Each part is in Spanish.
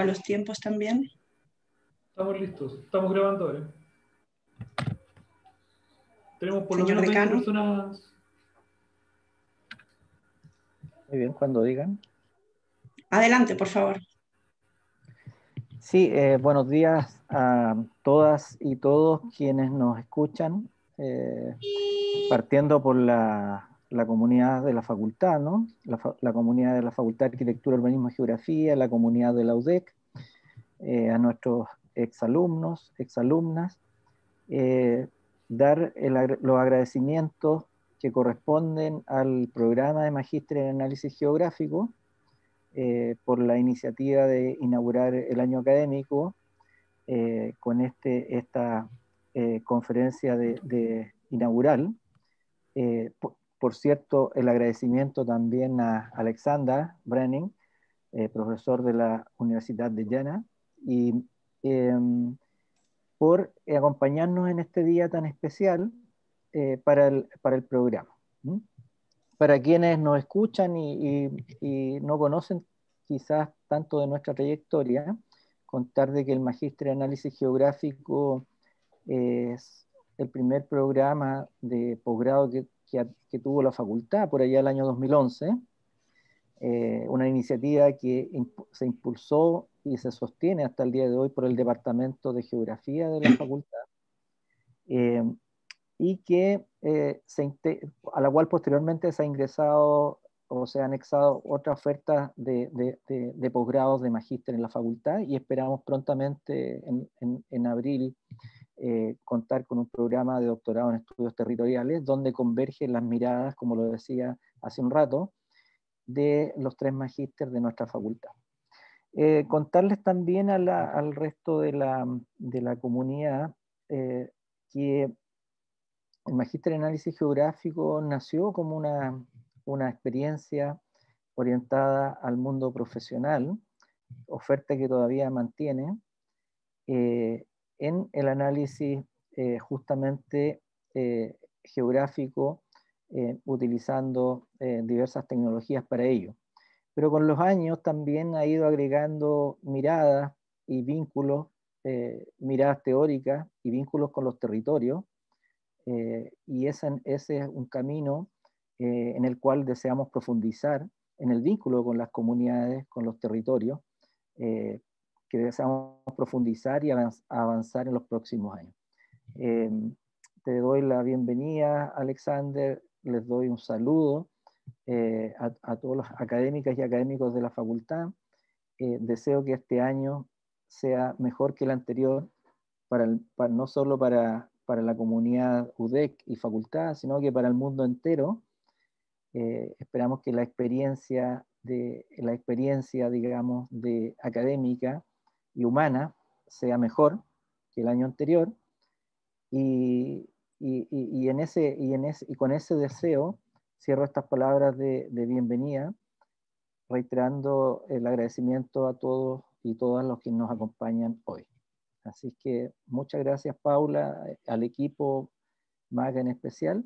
a los tiempos también. Estamos listos, estamos grabando ahora. Tenemos por lo Muy bien, cuando digan. Adelante, por favor. Sí, eh, buenos días a todas y todos quienes nos escuchan, eh, partiendo por la la comunidad de la facultad, ¿no? La, comunidad de la Facultad de Arquitectura, Urbanismo y Geografía, la comunidad de la UDEC, eh, a nuestros exalumnos, exalumnas, eh, dar los agradecimientos que corresponden al programa de Magíster en Análisis Geográfico eh, por la iniciativa de inaugurar el año académico con este, esta conferencia de, inaugural. Por cierto, el agradecimiento también a Alexander Brenning, eh, profesor de la Universidad de Jena, y, em, por acompañarnos en este día tan especial eh, para, el, programa. Para quienes nos escuchan y, no conocen quizás tanto de nuestra trayectoria, contar de que el Magíster de Análisis Geográfico es el primer programa de posgrado que que, tuvo la facultad por allá el año 2011, eh, una iniciativa que se impulsó y se sostiene hasta el día de hoy por el Departamento de Geografía de la facultad, eh, y que eh, a la cual posteriormente se ha ingresado o se ha anexado otra oferta de, posgrados de magíster en la facultad y esperamos prontamente en abril eh, contar con un programa de doctorado en estudios territoriales donde convergen las miradas, como lo decía hace un rato, de los tres magísteres de nuestra facultad. Eh, contarles también al resto de la, comunidad eh, que el Magíster en Análisis Geográfico nació como una, experiencia orientada al mundo profesional, oferta que todavía mantiene, en el análisis eh, justamente eh, geográfico, eh, utilizando diversas tecnologías para ello. Pero con los años también ha ido agregando miradas y vínculos, miradas teóricas y vínculos con los territorios, y ese, ese es un camino en el cual deseamos profundizar en el vínculo con las comunidades, con los territorios, que deseamos profundizar y avanzar en los próximos años. Em, te doy la bienvenida, Alexander, les doy un saludo eh, a, todos los académicas y académicos de la facultad. Eh, deseo que este año sea mejor que el anterior, para, no solo para, para, la comunidad UDEC y facultad, sino que para el mundo entero. Eh, esperamos que la experiencia de la experiencia, digamos, de académica humana sea mejor que el año anterior. Y, y, en ese, y, en ese, y con ese deseo cierro estas palabras de, bienvenida, reiterando el agradecimiento a todos y todas los que nos acompañan hoy. Así que muchas gracias Paula, al equipo MAG en especial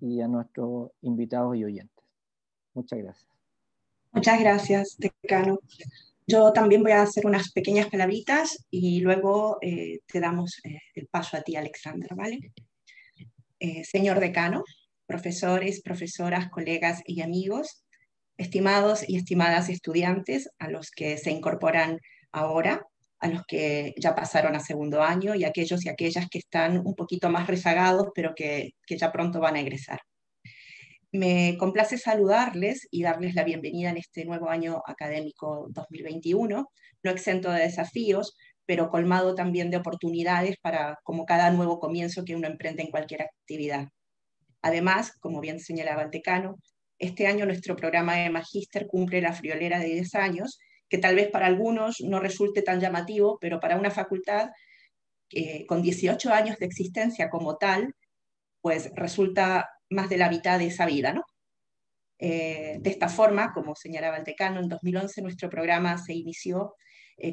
y a nuestros invitados y oyentes. Muchas gracias. Muchas gracias, tecano yo también voy a hacer unas pequeñas palabritas y luego eh, te damos eh, el paso a ti, Alexander, ¿vale? Eh, señor decano, profesores, profesoras, colegas y amigos, estimados y estimadas estudiantes, a los que se incorporan ahora, a los que ya pasaron a segundo año y aquellos y aquellas que están un poquito más rezagados, pero que, que ya pronto van a egresar. Me complace saludarles y darles la bienvenida en este nuevo año académico 2021, no exento de desafíos, pero colmado también de oportunidades para como cada nuevo comienzo que uno emprende en cualquier actividad. Además, como bien señalaba Antecano, este año nuestro programa de magíster cumple la friolera de 10 años, que tal vez para algunos no resulte tan llamativo, pero para una facultad eh, con 18 años de existencia como tal, pues resulta más de la mitad de esa vida. ¿no? Eh, de esta forma, como señalaba el decano, en 2011 nuestro programa se inició eh,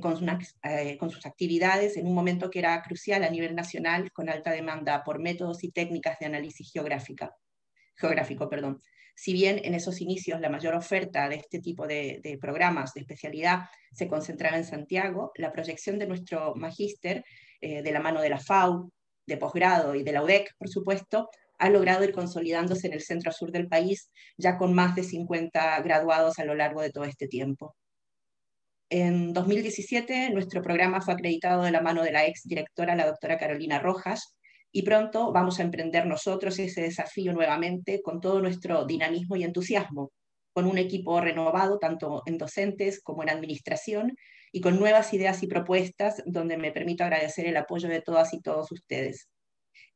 eh, con, sus actividades en un momento que era crucial a nivel nacional, con alta demanda por métodos y técnicas de análisis geográfica, geográfico. Perdón. Si bien en esos inicios la mayor oferta de este tipo de, de programas de especialidad se concentraba en Santiago, la proyección de nuestro magíster, de la mano de la FAU, de posgrado y de la UDEC, por supuesto, ha logrado ir consolidándose en el centro-sur del país, ya con más de 50 graduados a lo largo de todo este tiempo. En 2017, nuestro programa fue acreditado de la mano de la ex directora, la doctora Carolina Rojas, y pronto vamos a emprender nosotros ese desafío nuevamente con todo nuestro dinamismo y entusiasmo, con un equipo renovado tanto en docentes como en administración y con nuevas ideas y propuestas donde me permito agradecer el apoyo de todas y todos ustedes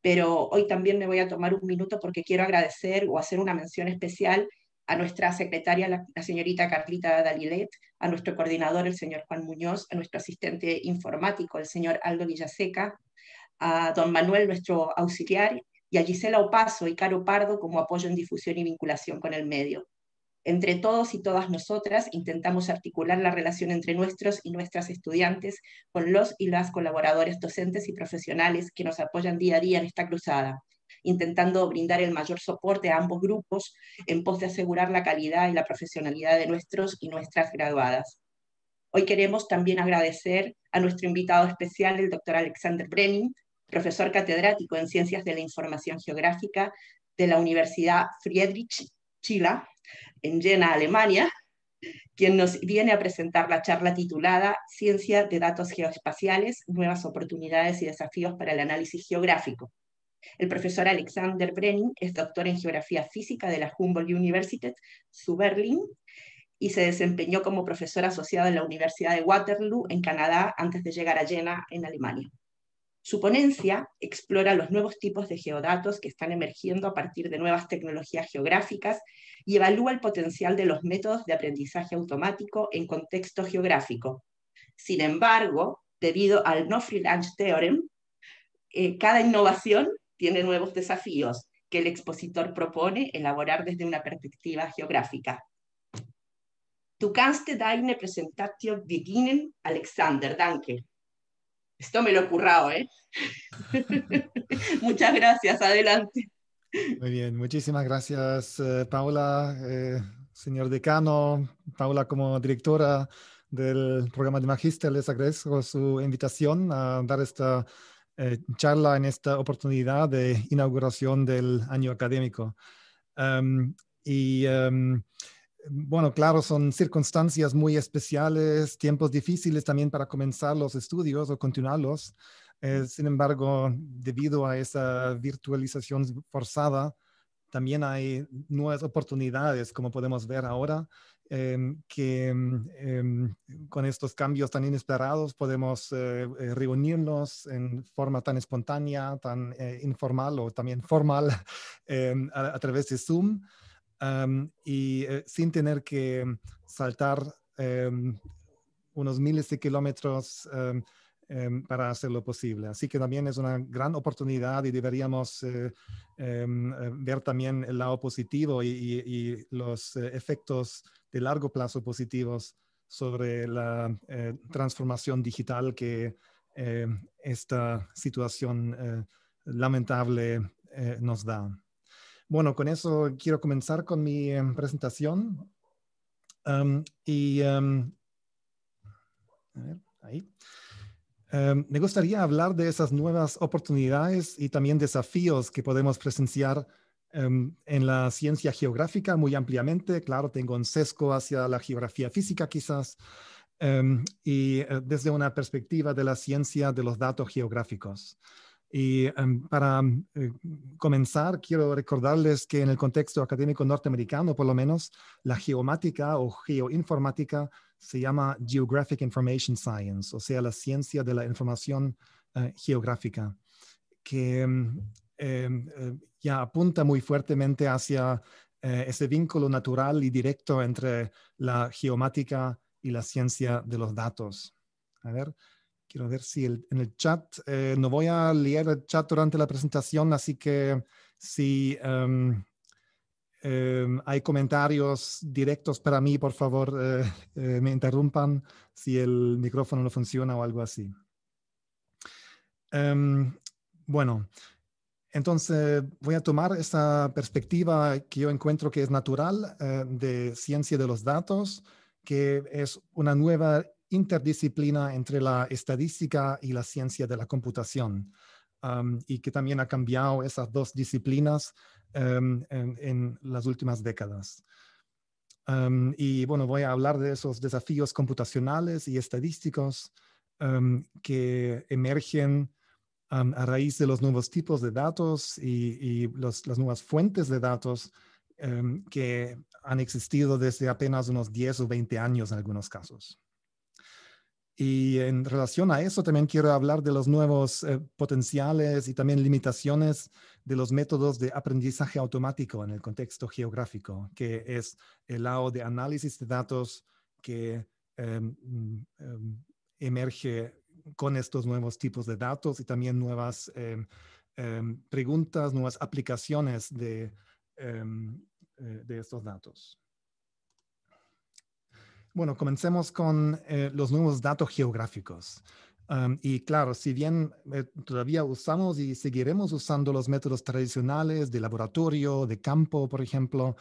pero hoy también me voy a tomar un minuto porque quiero agradecer o hacer una mención especial a nuestra secretaria, la, señorita Carlita Dalilet, a nuestro coordinador, el señor Juan Muñoz, a nuestro asistente informático, el señor Aldo Villaseca, a don Manuel, nuestro auxiliar, y a Gisela Opaso y Caro Pardo como apoyo en difusión y vinculación con el medio. Entre todos y todas nosotras intentamos articular la relación entre nuestros y nuestras estudiantes con los y las colaboradores docentes y profesionales que nos apoyan día a día en esta cruzada, intentando brindar el mayor soporte a ambos grupos en pos de asegurar la calidad y la profesionalidad de nuestros y nuestras graduadas. Hoy queremos también agradecer a nuestro invitado especial, el doctor Alexander Brenning, profesor catedrático en Ciencias de la Información Geográfica de la Universidad Friedrich Schiller en Jena, Alemania, quien nos viene a presentar la charla titulada Ciencia de Datos Geoespaciales, Nuevas Oportunidades y Desafíos para el Análisis Geográfico. El profesor Alexander Brenning es doctor en Geografía Física de la Humboldt University, su Berlín, y se desempeñó como profesor asociado en la Universidad de Waterloo, en Canadá, antes de llegar a Jena, en Alemania. Su ponencia explora los nuevos tipos de geodatos que están emergiendo a partir de nuevas tecnologías geográficas y evalúa el potencial de los métodos de aprendizaje automático en contexto geográfico. Sin embargo, debido al no freelance theorem, eh, cada innovación tiene nuevos desafíos que el expositor propone elaborar desde una perspectiva geográfica. Du kannst deine Alexander, danke. Esto me lo he currado, ¿eh? Muchas gracias, adelante. Muy bien, muchísimas gracias, eh, Paula, eh, señor decano, Paula como directora del programa de Magister, les agradezco su invitación a dar esta eh, charla en esta oportunidad de inauguración del año académico. Em, y em, bueno, claro, son circunstancias muy especiales, tiempos difíciles también para comenzar los estudios o continuarlos. Eh, sin embargo, debido a esa virtualización forzada, también hay nuevas oportunidades, como podemos ver ahora, em, que em, em, con estos cambios tan inesperados podemos eh, eh, reunirnos en forma tan espontánea, tan informal o también formal a, través de Zoom y eh, sin tener que mm, saltar em, unos miles de kilómetros em, em, para hacerlo posible. Así que también es una gran oportunidad y deberíamos eh, eh, ver también el lado positivo y, los efectos de largo plazo positivos sobre la transformación digital que esta situación lamentable nos da. Bueno, con eso quiero comenzar con mi em, presentación. y em, em, me gustaría hablar de esas nuevas oportunidades y también desafíos que podemos presenciar en la ciencia geográfica muy ampliamente. Claro, tengo un sesgo hacia la geografía física quizás y eh, desde una perspectiva de la ciencia de los datos geográficos. Y em, para mm, eh, comenzar, quiero recordarles que en el contexto académico norteamericano, por lo menos, la geomática o geoinformática se llama Geographic Information Science, o sea, la ciencia de la información eh, geográfica, que mm, em, eh, ya apunta muy fuertemente hacia ese vínculo natural y directo entre la geomática y la ciencia de los datos. A ver, a ver si en el chat, eh, no voy a leer el chat durante la presentación, así que si em, em, hay comentarios directos para mí, por favor, eh, eh, me interrumpan si el micrófono no funciona o algo así. Em, bueno, entonces voy a tomar esta perspectiva que yo encuentro que es natural de ciencia de los datos, que es una nueva interdisciplina entre la estadística y la ciencia de la computación. y que también ha cambiado esas dos disciplinas em, en, las últimas décadas. y bueno, voy a hablar de esos desafíos computacionales y estadísticos que emergen a raíz de los nuevos tipos de datos y, las nuevas fuentes de datos em, que han existido desde apenas unos 10 o 20 años en algunos casos. Y en relación a eso, también quiero hablar de los nuevos eh, potenciales y también limitaciones de los métodos de aprendizaje automático en el contexto geográfico, que es el lado de análisis de datos que em, mm, em, emerge con estos nuevos tipos de datos y también nuevas em, preguntas, nuevas aplicaciones de eh, estos datos. Bueno, comencemos con eh, los nuevos datos geográficos. y claro, si bien eh, todavía usamos y seguiremos usando los métodos tradicionales de laboratorio, de campo, por ejemplo,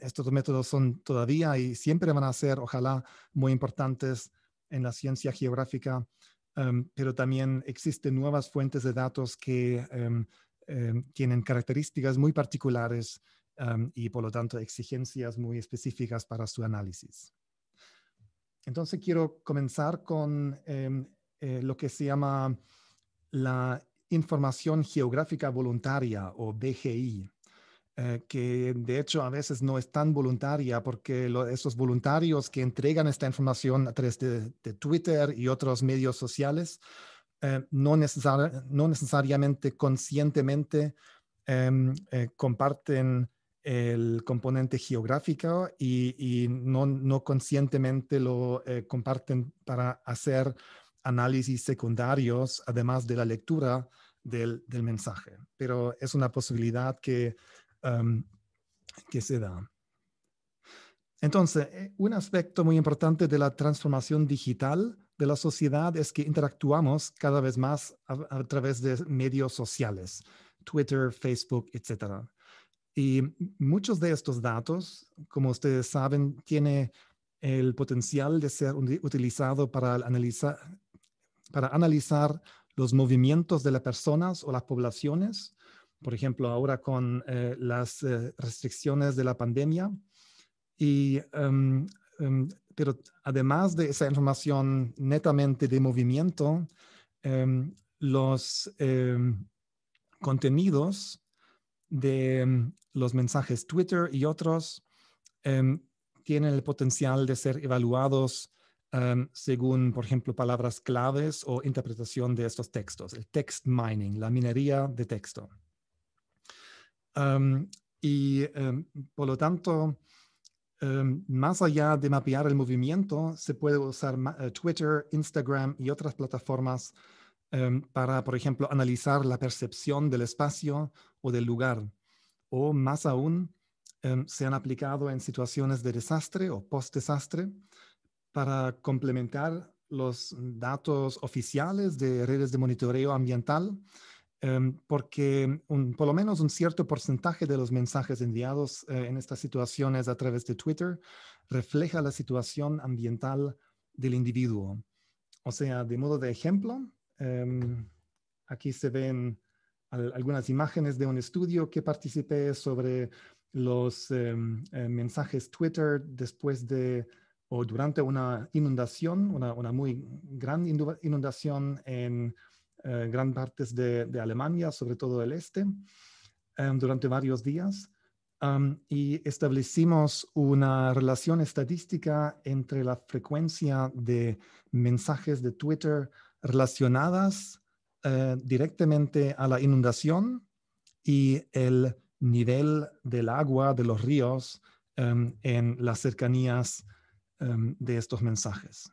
estos métodos son todavía y siempre van a ser, ojalá, muy importantes en la ciencia geográfica, pero también existen nuevas fuentes de datos que em, em, tienen características muy particulares y, por lo tanto, exigencias muy específicas para su análisis. Entonces quiero comenzar con em, eh, lo que se llama la información geográfica voluntaria o BGI, eh, que de hecho a veces no es tan voluntaria porque esos voluntarios que entregan esta información a través de, Twitter y otros medios sociales eh, no, no necesariamente conscientemente em, comparten el componente geográfico y, no, conscientemente lo eh, comparten para hacer análisis secundarios, además de la lectura del, mensaje. Pero es una posibilidad que, em, que se da. Entonces, eh, un aspecto muy importante de la transformación digital de la sociedad es que interactuamos cada vez más a, a través de medios sociales, Twitter, Facebook, etcétera y muchos de estos datos, como ustedes saben, tiene el potencial de ser utilizado para analizar, para analizar los movimientos de las personas o las poblaciones. Por ejemplo, ahora con eh, las eh, restricciones de la pandemia. Y, em, em, pero además de esa información netamente de movimiento, em, los contenidos de los mensajes Twitter y otros em, tienen el potencial de ser evaluados em, según, por ejemplo, palabras claves o interpretación de estos textos, el text mining, la minería de texto. Em, y por lo tanto, más allá de mapear el movimiento, se puede usar eh, Twitter, Instagram y otras plataformas para, por ejemplo, analizar la percepción del espacio o del lugar o más aún em, se han aplicado en situaciones de desastre o post-desastre para complementar los datos oficiales de redes de monitoreo ambiental, em, porque por lo menos un cierto porcentaje de los mensajes enviados eh, en estas situaciones a través de Twitter refleja la situación ambiental del individuo. O sea, de modo de ejemplo, em, aquí se ven algunas imágenes de un estudio que participé sobre los em, eh, mensajes Twitter después de o durante una inundación, una, una muy gran inundación en grandes eh, gran partes de, Alemania, sobre todo el este, em, durante varios días. y establecimos una relación estadística entre la frecuencia de mensajes de Twitter relacionadas eh, directamente a la inundación y el nivel del agua de los ríos em, en las cercanías em, de estos mensajes.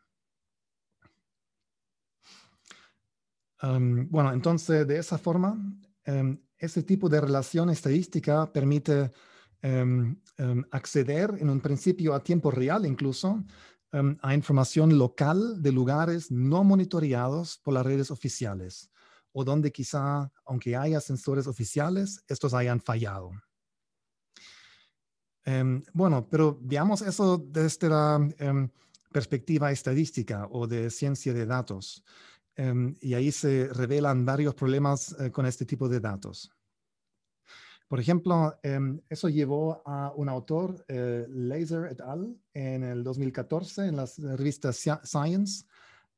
Em, bueno, entonces de esa forma, ese tipo de relación estadística permite acceder en un principio a tiempo real incluso a información local de lugares no monitoreados por las redes oficiales o donde quizá, aunque haya sensores oficiales, estos hayan fallado. Em, bueno, pero veamos eso desde la em, perspectiva estadística o de ciencia de datos. Em, y ahí se revelan varios problemas eh, con este tipo de datos. Por ejemplo, eso llevó a un autor, eh, Laser et al., en el 2014, en la revista Science,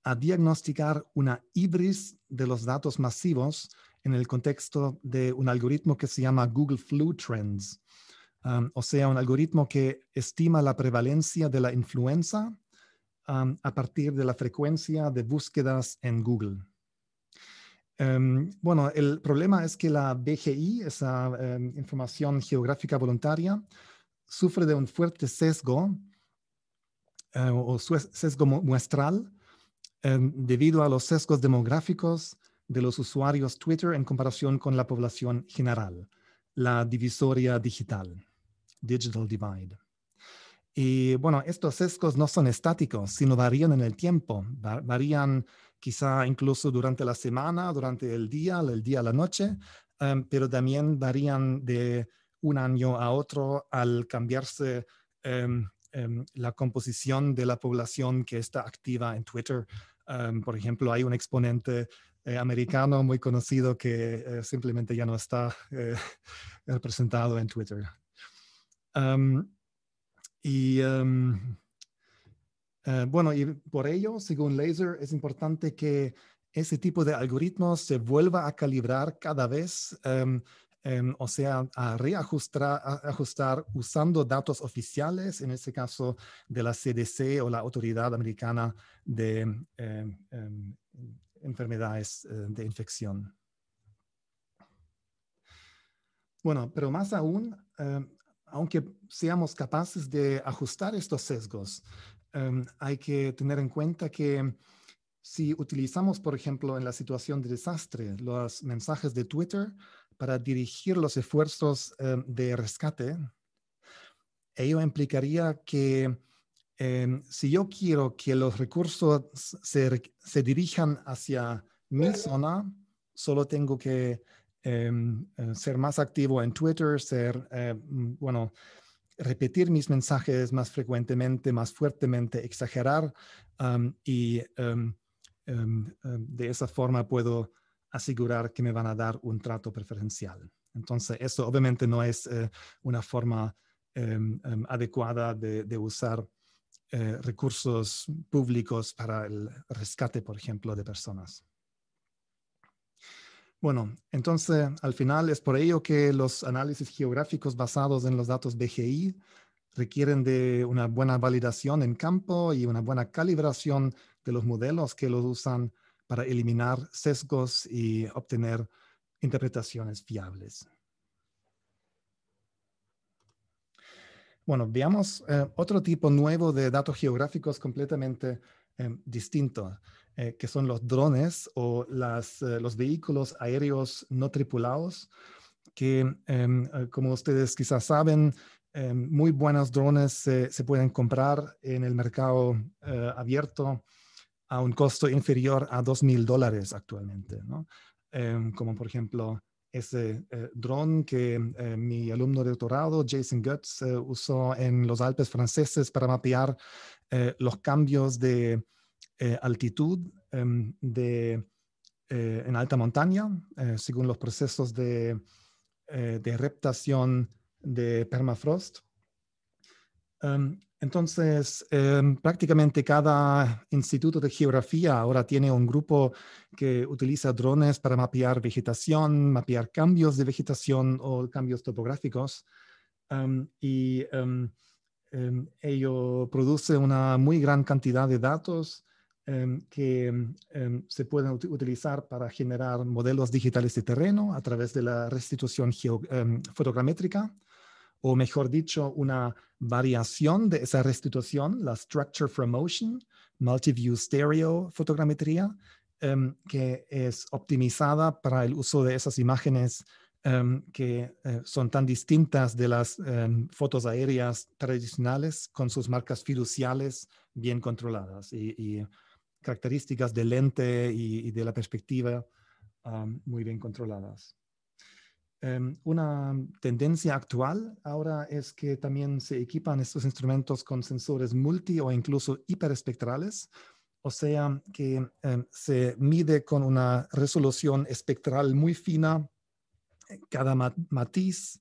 a diagnosticar una hibris de los datos masivos en el contexto de un algoritmo que se llama Google Flu Trends, um, o sea, un algoritmo que estima la prevalencia de la influenza um, a partir de la frecuencia de búsquedas en Google. Um, bueno, el problema es que la BGI, esa información geográfica voluntaria, sufre de un fuerte sesgo eh, o sesgo muestral Em, debido a los sesgos demográficos de los usuarios Twitter en comparación con la población general, la divisoria digital, digital divide. Y bueno, estos sesgos no son estáticos, sino varían en el tiempo, varían quizá incluso durante la semana, durante el día, el día a la noche, em, pero también varían de un año a otro al cambiarse em, la composición de la población que está activa en Twitter Em, por ejemplo, hay un exponente eh, americano muy conocido que eh, simplemente ya no está representado eh, en Twitter. Em, y em, bueno, y por ello, según Laser, es importante que ese tipo de algoritmos se vuelva a calibrar cada vez Em, o sea, a reajustar ajustar usando datos oficiales, en este caso de la CDC o la Autoridad Americana de em, em, Enfermedades eh, de Infección. Bueno, pero más aún, aunque seamos capaces de ajustar estos sesgos, hay que tener en cuenta que si utilizamos, por ejemplo, en la situación de desastre, los mensajes de Twitter, para dirigir los esfuerzos eh, de rescate, ello implicaría que eh, si yo quiero que los recursos se, dirijan hacia mi zona, solo tengo que eh, ser más activo en Twitter, ser, bueno, repetir mis mensajes más frecuentemente, más fuertemente, exagerar um, y um, um, de esa forma puedo asegurar que me van a dar un trato preferencial. Entonces, eso obviamente no es eh, una forma em, em, adecuada de, usar eh, recursos públicos para el rescate, por ejemplo, de personas. Bueno, entonces al final es por ello que los análisis geográficos basados en los datos BGI requieren de una buena validación en campo y una buena calibración de los modelos que los usan para eliminar sesgos y obtener interpretaciones fiables. Bueno, veamos eh, otro tipo nuevo de datos geográficos completamente eh, distinto, eh, que son los drones o los vehículos aéreos no tripulados, que em, como ustedes quizás saben, em, muy buenos drones se pueden comprar en el mercado abierto a un costo inferior a 2.000 dólares actualmente, em, como por ejemplo ese eh, dron que eh, mi alumno de doctorado, Jason Goetz, eh, usó en los Alpes franceses para mapear los cambios de altitud em, en alta montaña, según los procesos de, de reptación de permafrost. Em, entonces, em, prácticamente cada instituto de geografía ahora tiene un grupo que utiliza drones para mapear vegetación, mapear cambios de vegetación o cambios topográficos. Em, y em, ello produce una muy gran cantidad de datos que se pueden utilizar para generar modelos digitales de terreno a través de la restitución fotogramétrica o mejor dicho, una variación de esa restitución, la Structure from Motion, Multiview Stereo Fotogrametría, em, que es optimizada para el uso de esas imágenes em, que eh, son tan distintas de las em, fotos aéreas tradicionales con sus marcas fiduciales bien controladas y, características de lente y, de la perspectiva muy bien controladas. Em, una tendencia actual ahora es que también se equipan estos instrumentos con sensores multi o incluso hiperespectrales, o sea que em, se mide con una resolución espectral muy fina eh, cada matiz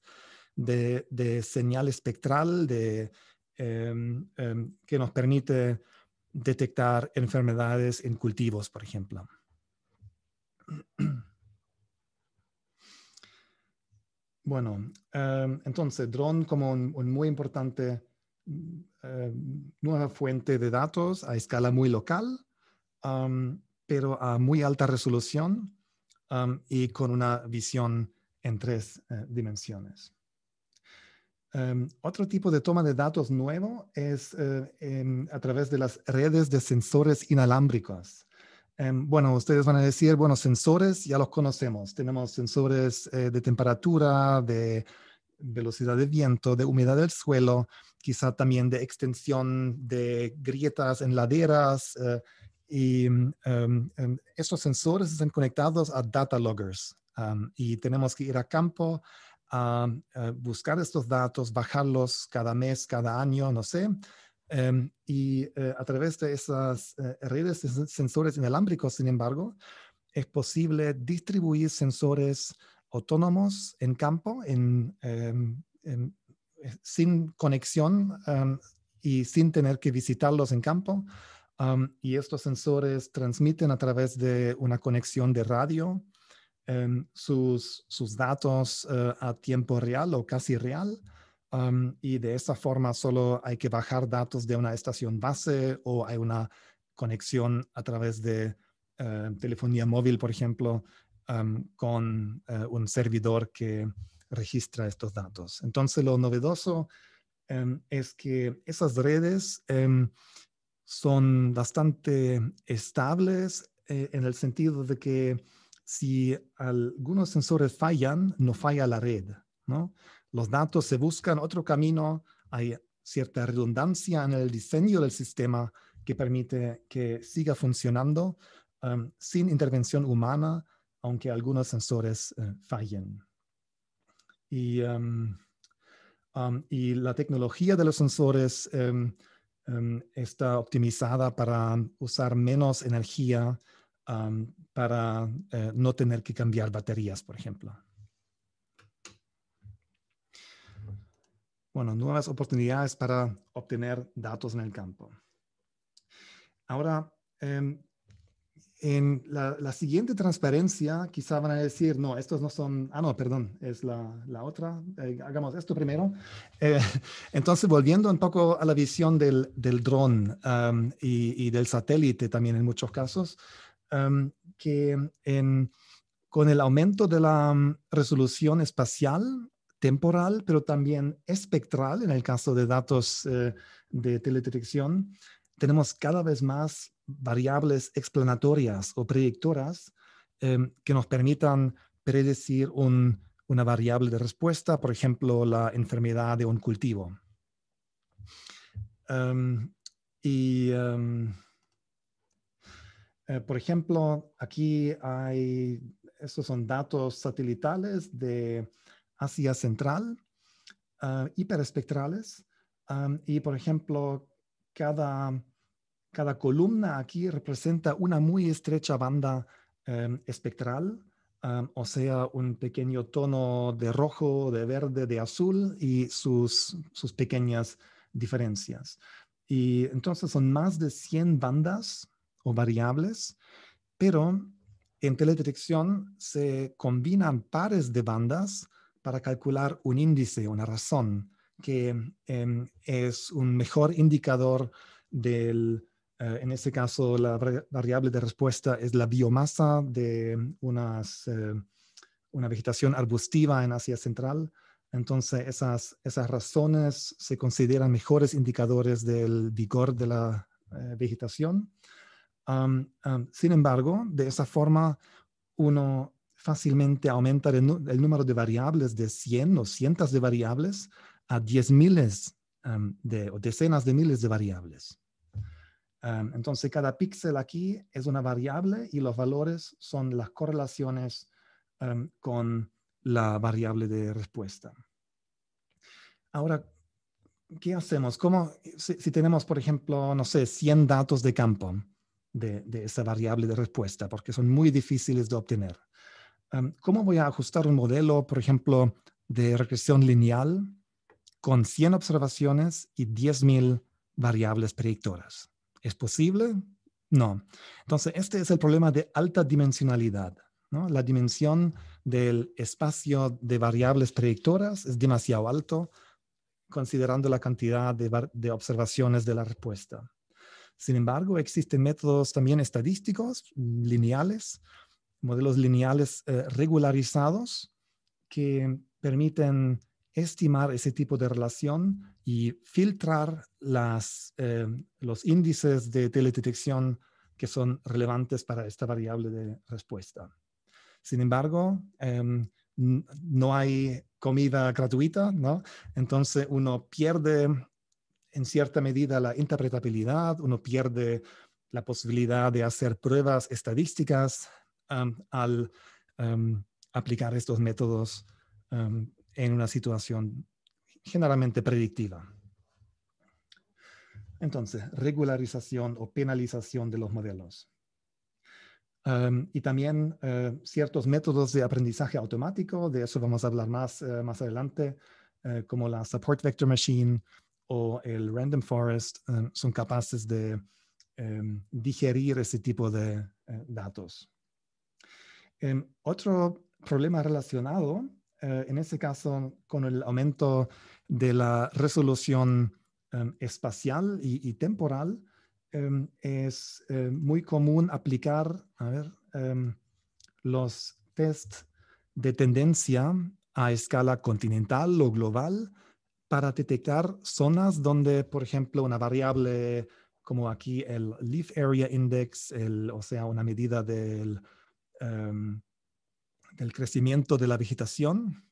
de, señal espectral de, em, que nos permite detectar enfermedades en cultivos, por ejemplo. Bueno, em, entonces, dron como una muy importante em, nueva fuente de datos a escala muy local, em, pero a muy alta resolución y con una visión en tres eh, dimensiones. otro tipo de toma de datos nuevo es eh, a través de las redes de sensores inalámbricos. Em, bueno, ustedes van a decir, bueno, sensores ya los conocemos. Tenemos sensores eh, de temperatura, de velocidad de viento, de humedad del suelo, quizá también de extensión de grietas en laderas. Eh, y em, em, estos sensores están conectados a data loggers y tenemos que ir a campo a eh, buscar estos datos, bajarlos cada mes, cada año, no sé. Em, y eh, a través de esas eh, redes de sensores inalámbricos, sin embargo, es posible distribuir sensores autónomos en campo, em, eh, sin conexión em, y sin tener que visitarlos en campo. y estos sensores transmiten a través de una conexión de radio sus, datos a tiempo real o casi real y de esa forma solo hay que bajar datos de una estación base o hay una conexión a través de eh, telefonía móvil, por ejemplo, con eh, un servidor que registra estos datos. Entonces, lo novedoso em, es que esas redes em, son bastante estables eh, en el sentido de que si algunos sensores fallan, no falla la red, ¿no? Los datos se buscan otro camino, hay cierta redundancia en el diseño del sistema que permite que siga funcionando em, sin intervención humana, aunque algunos sensores eh, fallen. Em, y, la tecnología de los sensores em, está optimizada para usar menos energía para eh, no tener que cambiar baterías, por ejemplo. bueno, nuevas oportunidades para obtener datos en el campo. Ahora, em, en la, siguiente transparencia, quizá van a decir, no, estos no son, ah, no, perdón, es la, la otra, eh, hagamos esto primero. Eh, entonces, volviendo un poco a la visión del, del dron y, del satélite también en muchos casos, que con el aumento de la resolución espacial temporal, pero también espectral en el caso de datos eh, de teledetección. Tenemos cada vez más variables explanatorias o predictoras em, que nos permitan predecir una variable de respuesta, por ejemplo, la enfermedad de un cultivo. Em, y, em, eh, por ejemplo, aquí hay, estos son datos satelitales de hacia Central, ah, hiperespectrales, y por ejemplo, cada, columna aquí representa una muy estrecha banda em, espectral, o sea, un pequeño tono de rojo, de verde, de azul y sus, sus pequeñas diferencias. Y entonces son más de 100 bandas o variables, pero en teledetección se combinan pares de bandas para calcular un índice, una razón, que em, em, es un mejor indicador del, eh, en este caso, la variable de respuesta es la biomasa de unas, eh, una vegetación arbustiva en Asia Central. Entonces, esas, esas razones se consideran mejores indicadores del vigor de la eh, vegetación. sin embargo, de esa forma, uno fácilmente aumentar el, número de variables de 100 o cientos de variables a 10 miles de, o decenas de miles de variables. entonces, cada píxel aquí es una variable y los valores son las correlaciones con la variable de respuesta. Ahora, ¿qué hacemos? ¿Cómo, si, tenemos, por ejemplo, no sé, 100 datos de campo de, esa variable de respuesta, porque son muy difíciles de obtener. ¿cómo voy a ajustar un modelo, por ejemplo, de regresión lineal con 100 observaciones y 10.000 variables predictoras? ¿Es posible? No. Entonces, este es el problema de alta dimensionalidad. La dimensión del espacio de variables predictoras es demasiado alto considerando la cantidad de observaciones de la respuesta. Sin embargo, existen métodos también estadísticos, lineales, modelos lineales eh, regularizados que permiten estimar ese tipo de relación y filtrar eh, los índices de teledetección que son relevantes para esta variable de respuesta. Sin embargo, em, no hay comida gratuita, ¿no? Entonces uno pierde en cierta medida la interpretabilidad, uno pierde la posibilidad de hacer pruebas estadísticas al aplicar estos métodos en una situación generalmente predictiva. Entonces, regularización o penalización de los modelos. y también eh, ciertos métodos de aprendizaje automático, de eso vamos a hablar más, eh, más adelante, eh, como la Support Vector Machine o el Random Forest, son capaces de em, digerir ese tipo de datos. Em, otro problema relacionado, eh, en este caso con el aumento de la resolución em, espacial y, temporal, em, es eh, muy común aplicar a ver, los test de tendencia a escala continental o global para detectar zonas donde, por ejemplo, una variable como aquí el Leaf Area Index, o sea, una medida del Em, del crecimiento de la vegetación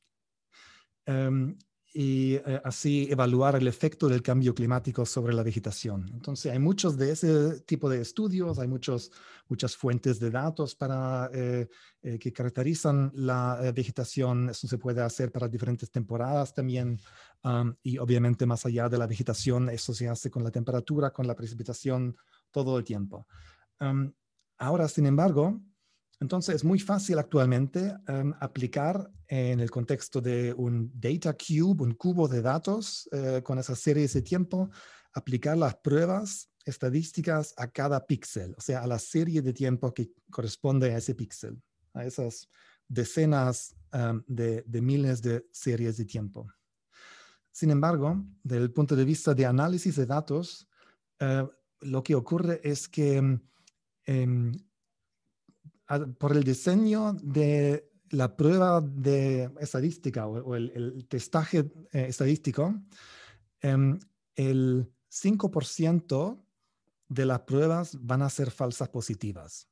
em, y eh, así evaluar el efecto del cambio climático sobre la vegetación. Entonces, hay muchos de ese tipo de estudios, hay muchos, muchas fuentes de datos para, eh, eh, que caracterizan la vegetación. Eso se puede hacer para diferentes temporadas también. y obviamente más allá de la vegetación, eso se hace con la temperatura, con la precipitación, todo el tiempo. ahora, sin embargo, entonces, es muy fácil actualmente em, aplicar en el contexto de un data cube, un cubo de datos eh, con esas series de tiempo, aplicar las pruebas estadísticas a cada píxel, o sea, a la serie de tiempo que corresponde a ese píxel, a esas decenas em, de, miles de series de tiempo. Sin embargo, desde el punto de vista de análisis de datos, eh, lo que ocurre es que em, por el diseño de la prueba de estadística o, el, testaje eh, estadístico, em, el 5% de las pruebas van a ser falsas positivas,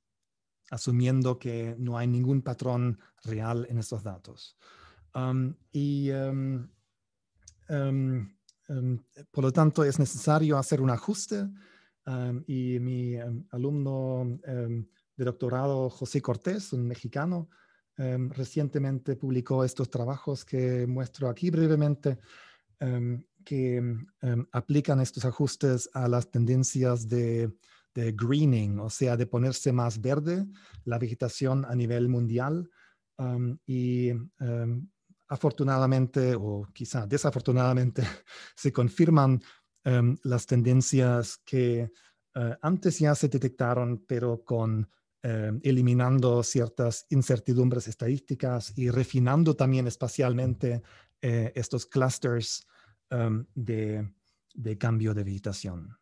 asumiendo que no hay ningún patrón real en esos datos. y em, em, por lo tanto, es necesario hacer un ajuste. y mi alumno de doctorado José Cortés, un mexicano. Em, recientemente publicó estos trabajos que muestro aquí brevemente, em, que em, aplican estos ajustes a las tendencias de, greening, o sea, de ponerse más verde la vegetación a nivel mundial. y afortunadamente, o quizá desafortunadamente, se confirman las tendencias que eh, antes ya se detectaron, pero con eh, eliminando ciertas incertidumbres estadísticas y refinando también espacialmente eh, estos clusters em, de, cambio de vegetación.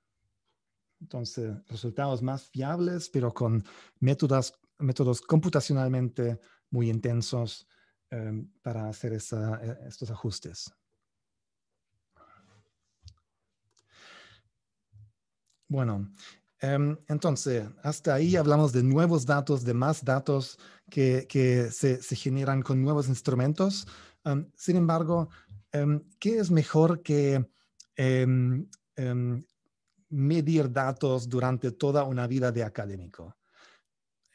Entonces, resultados más fiables, pero con métodos, métodos computacionalmente muy intensos em, para hacer e, estos ajustes. Bueno, Em, entonces, hasta ahí hablamos de nuevos datos, de más datos que, se, generan con nuevos instrumentos. Em, sin embargo, em, ¿qué es mejor que medir datos durante toda una vida de académico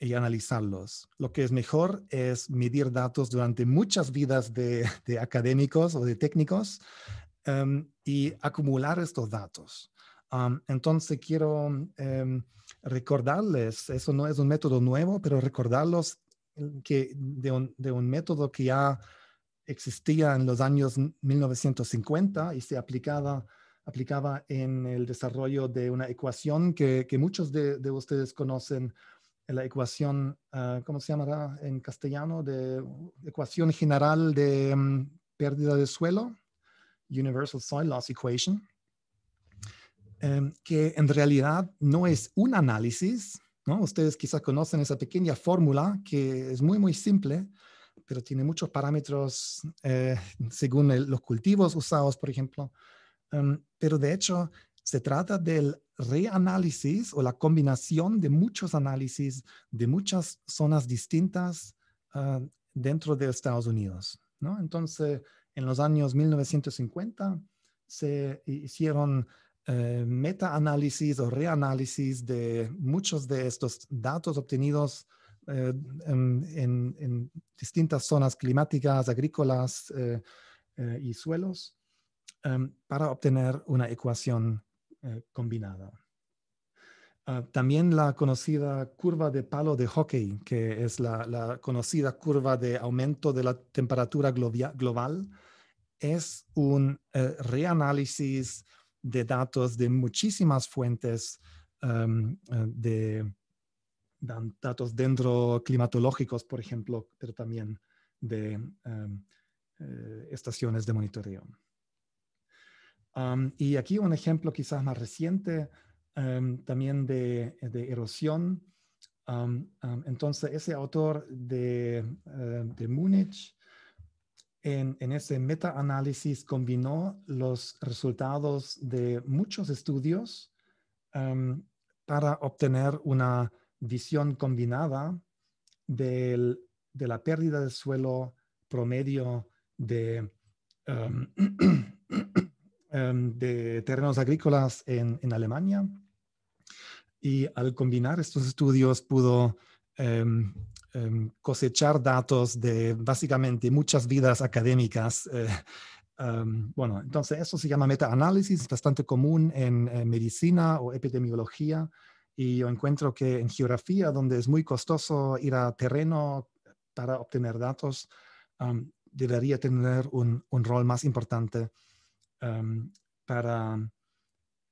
y analizarlos? Lo que es mejor es medir datos durante muchas vidas de académicos o de técnicos y acumular estos datos entonces quiero mm, em, recordarles, eso no es un método nuevo, pero recordarlos mm, que de un, método que ya existía en los años 1950 y se aplicaba, aplicaba en el desarrollo de una ecuación que, muchos de, ustedes conocen, la ecuación, ah, ¿cómo se llamará en castellano? De ecuación general de mm, pérdida de suelo, Universal Soil Loss Equation. Em, que en realidad no es un análisis, ¿no? Ustedes quizás conocen esa pequeña fórmula que es muy, muy simple, pero tiene muchos parámetros eh, según los cultivos usados, por ejemplo. Em, pero de hecho, se trata del reanálisis o la combinación de muchos análisis de muchas zonas distintas eh, dentro de Estados Unidos. ¿no? Entonces, en los años 1950 se hicieron meta eh, metaanálisis o reanálisis de muchos de estos datos obtenidos eh, en, distintas zonas climáticas, agrícolas eh, y suelos em, para obtener una ecuación combinada. Ah, también la conocida curva de palo de hockey, que es la, conocida curva de aumento de la temperatura global, es un reanálisis de datos de muchísimas fuentes em, eh, de datos dentro climatológicos, por ejemplo, pero también de em, eh, estaciones de monitoreo. y aquí un ejemplo quizás más reciente em, también de, erosión. entonces, ese autor de, eh, de Múnich en, en ese metaanálisis combinó los resultados de muchos estudios em, para obtener una visión combinada de la pérdida de suelo promedio de, em, em, terrenos agrícolas en, Alemania. Y al combinar estos estudios pudo Em, cosechar datos de básicamente muchas vidas académicas. Eh, em, bueno, entonces eso se llama metaanálisis, bastante común en, medicina o epidemiología. Y yo encuentro que en geografía, donde es muy costoso ir a terreno para obtener datos, em, debería tener un, rol más importante para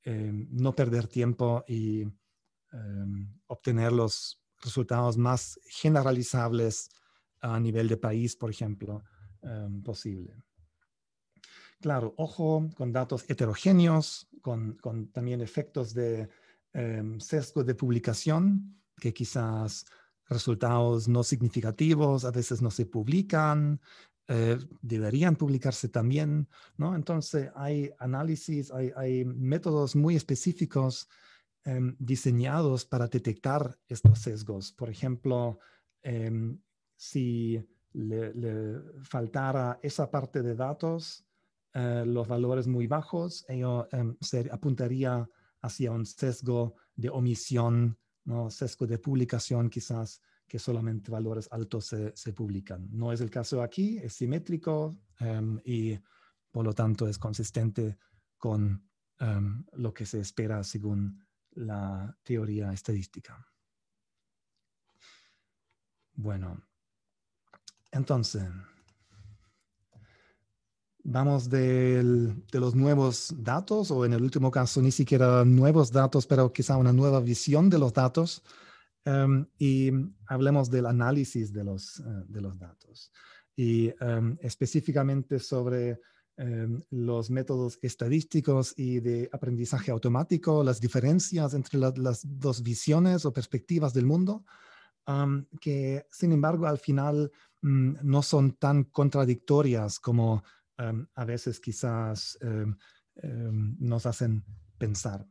no perder tiempo y obtenerlos resultados más generalizables a nivel de país, por ejemplo, em, posible. Claro, ojo con datos heterogéneos, con, también efectos de em, sesgo de publicación, que quizás resultados no significativos a veces no se publican, eh, deberían publicarse también, ¿no? Entonces hay análisis, hay métodos muy específicos Em, diseñados para detectar estos sesgos. Por ejemplo, em, si le, faltara esa parte de datos, eh, los valores muy bajos, ello em, se apuntaría hacia un sesgo de omisión, ¿no? sesgo de publicación quizás, que solamente valores altos se, se publican. No es el caso aquí, es simétrico y por lo tanto es consistente con lo que se espera según la teoría estadística. Bueno, entonces, vamos de los nuevos datos o en el último caso ni siquiera nuevos datos, pero quizá una nueva visión de los datos em, y hablemos del análisis de los, eh, datos y em, específicamente sobre Em, los métodos estadísticos y de aprendizaje automático, las diferencias entre las dos visiones o perspectivas del mundo, que sin embargo al final mm, no son tan contradictorias como em, a veces quizás em, nos hacen pensar.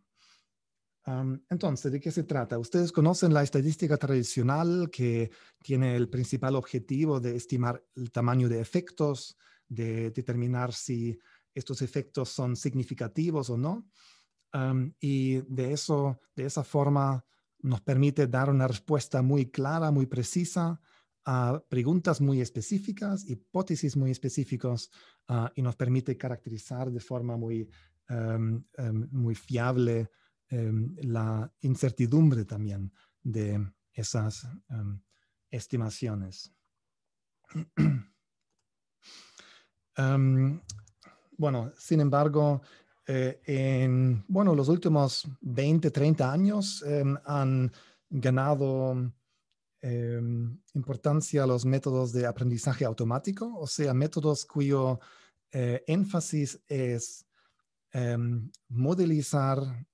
entonces, ¿de qué se trata? Ustedes conocen la estadística tradicional que tiene el principal objetivo de estimar el tamaño de efectos de determinar si estos efectos son significativos o no. y de, eso, de esa forma nos permite dar una respuesta muy clara, muy precisa a preguntas muy específicas, hipótesis muy específicos ah, y nos permite caracterizar de forma muy, muy fiable em, la incertidumbre también de esas estimaciones. Em, bueno, sin embargo, eh, en bueno, los últimos 20, 30 años em, han ganado em, importancia los métodos de aprendizaje automático, o sea, métodos cuyo eh, énfasis es modelizar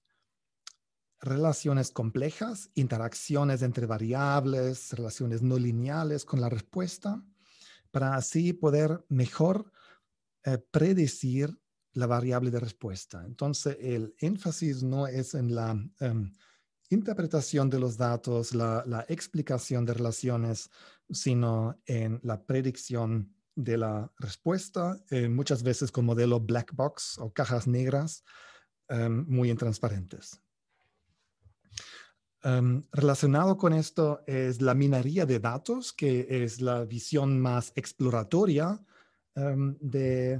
relaciones complejas, interacciones entre variables, relaciones no lineales con la respuesta, para así poder mejor eh, predecir la variable de respuesta. Entonces, el énfasis no es en la em, interpretación de los datos, la, explicación de relaciones, sino en la predicción de la respuesta, eh, muchas veces con modelo black box o cajas negras em, muy intransparentes. Em, relacionado con esto es la minería de datos, que es la visión más exploratoria Em, de,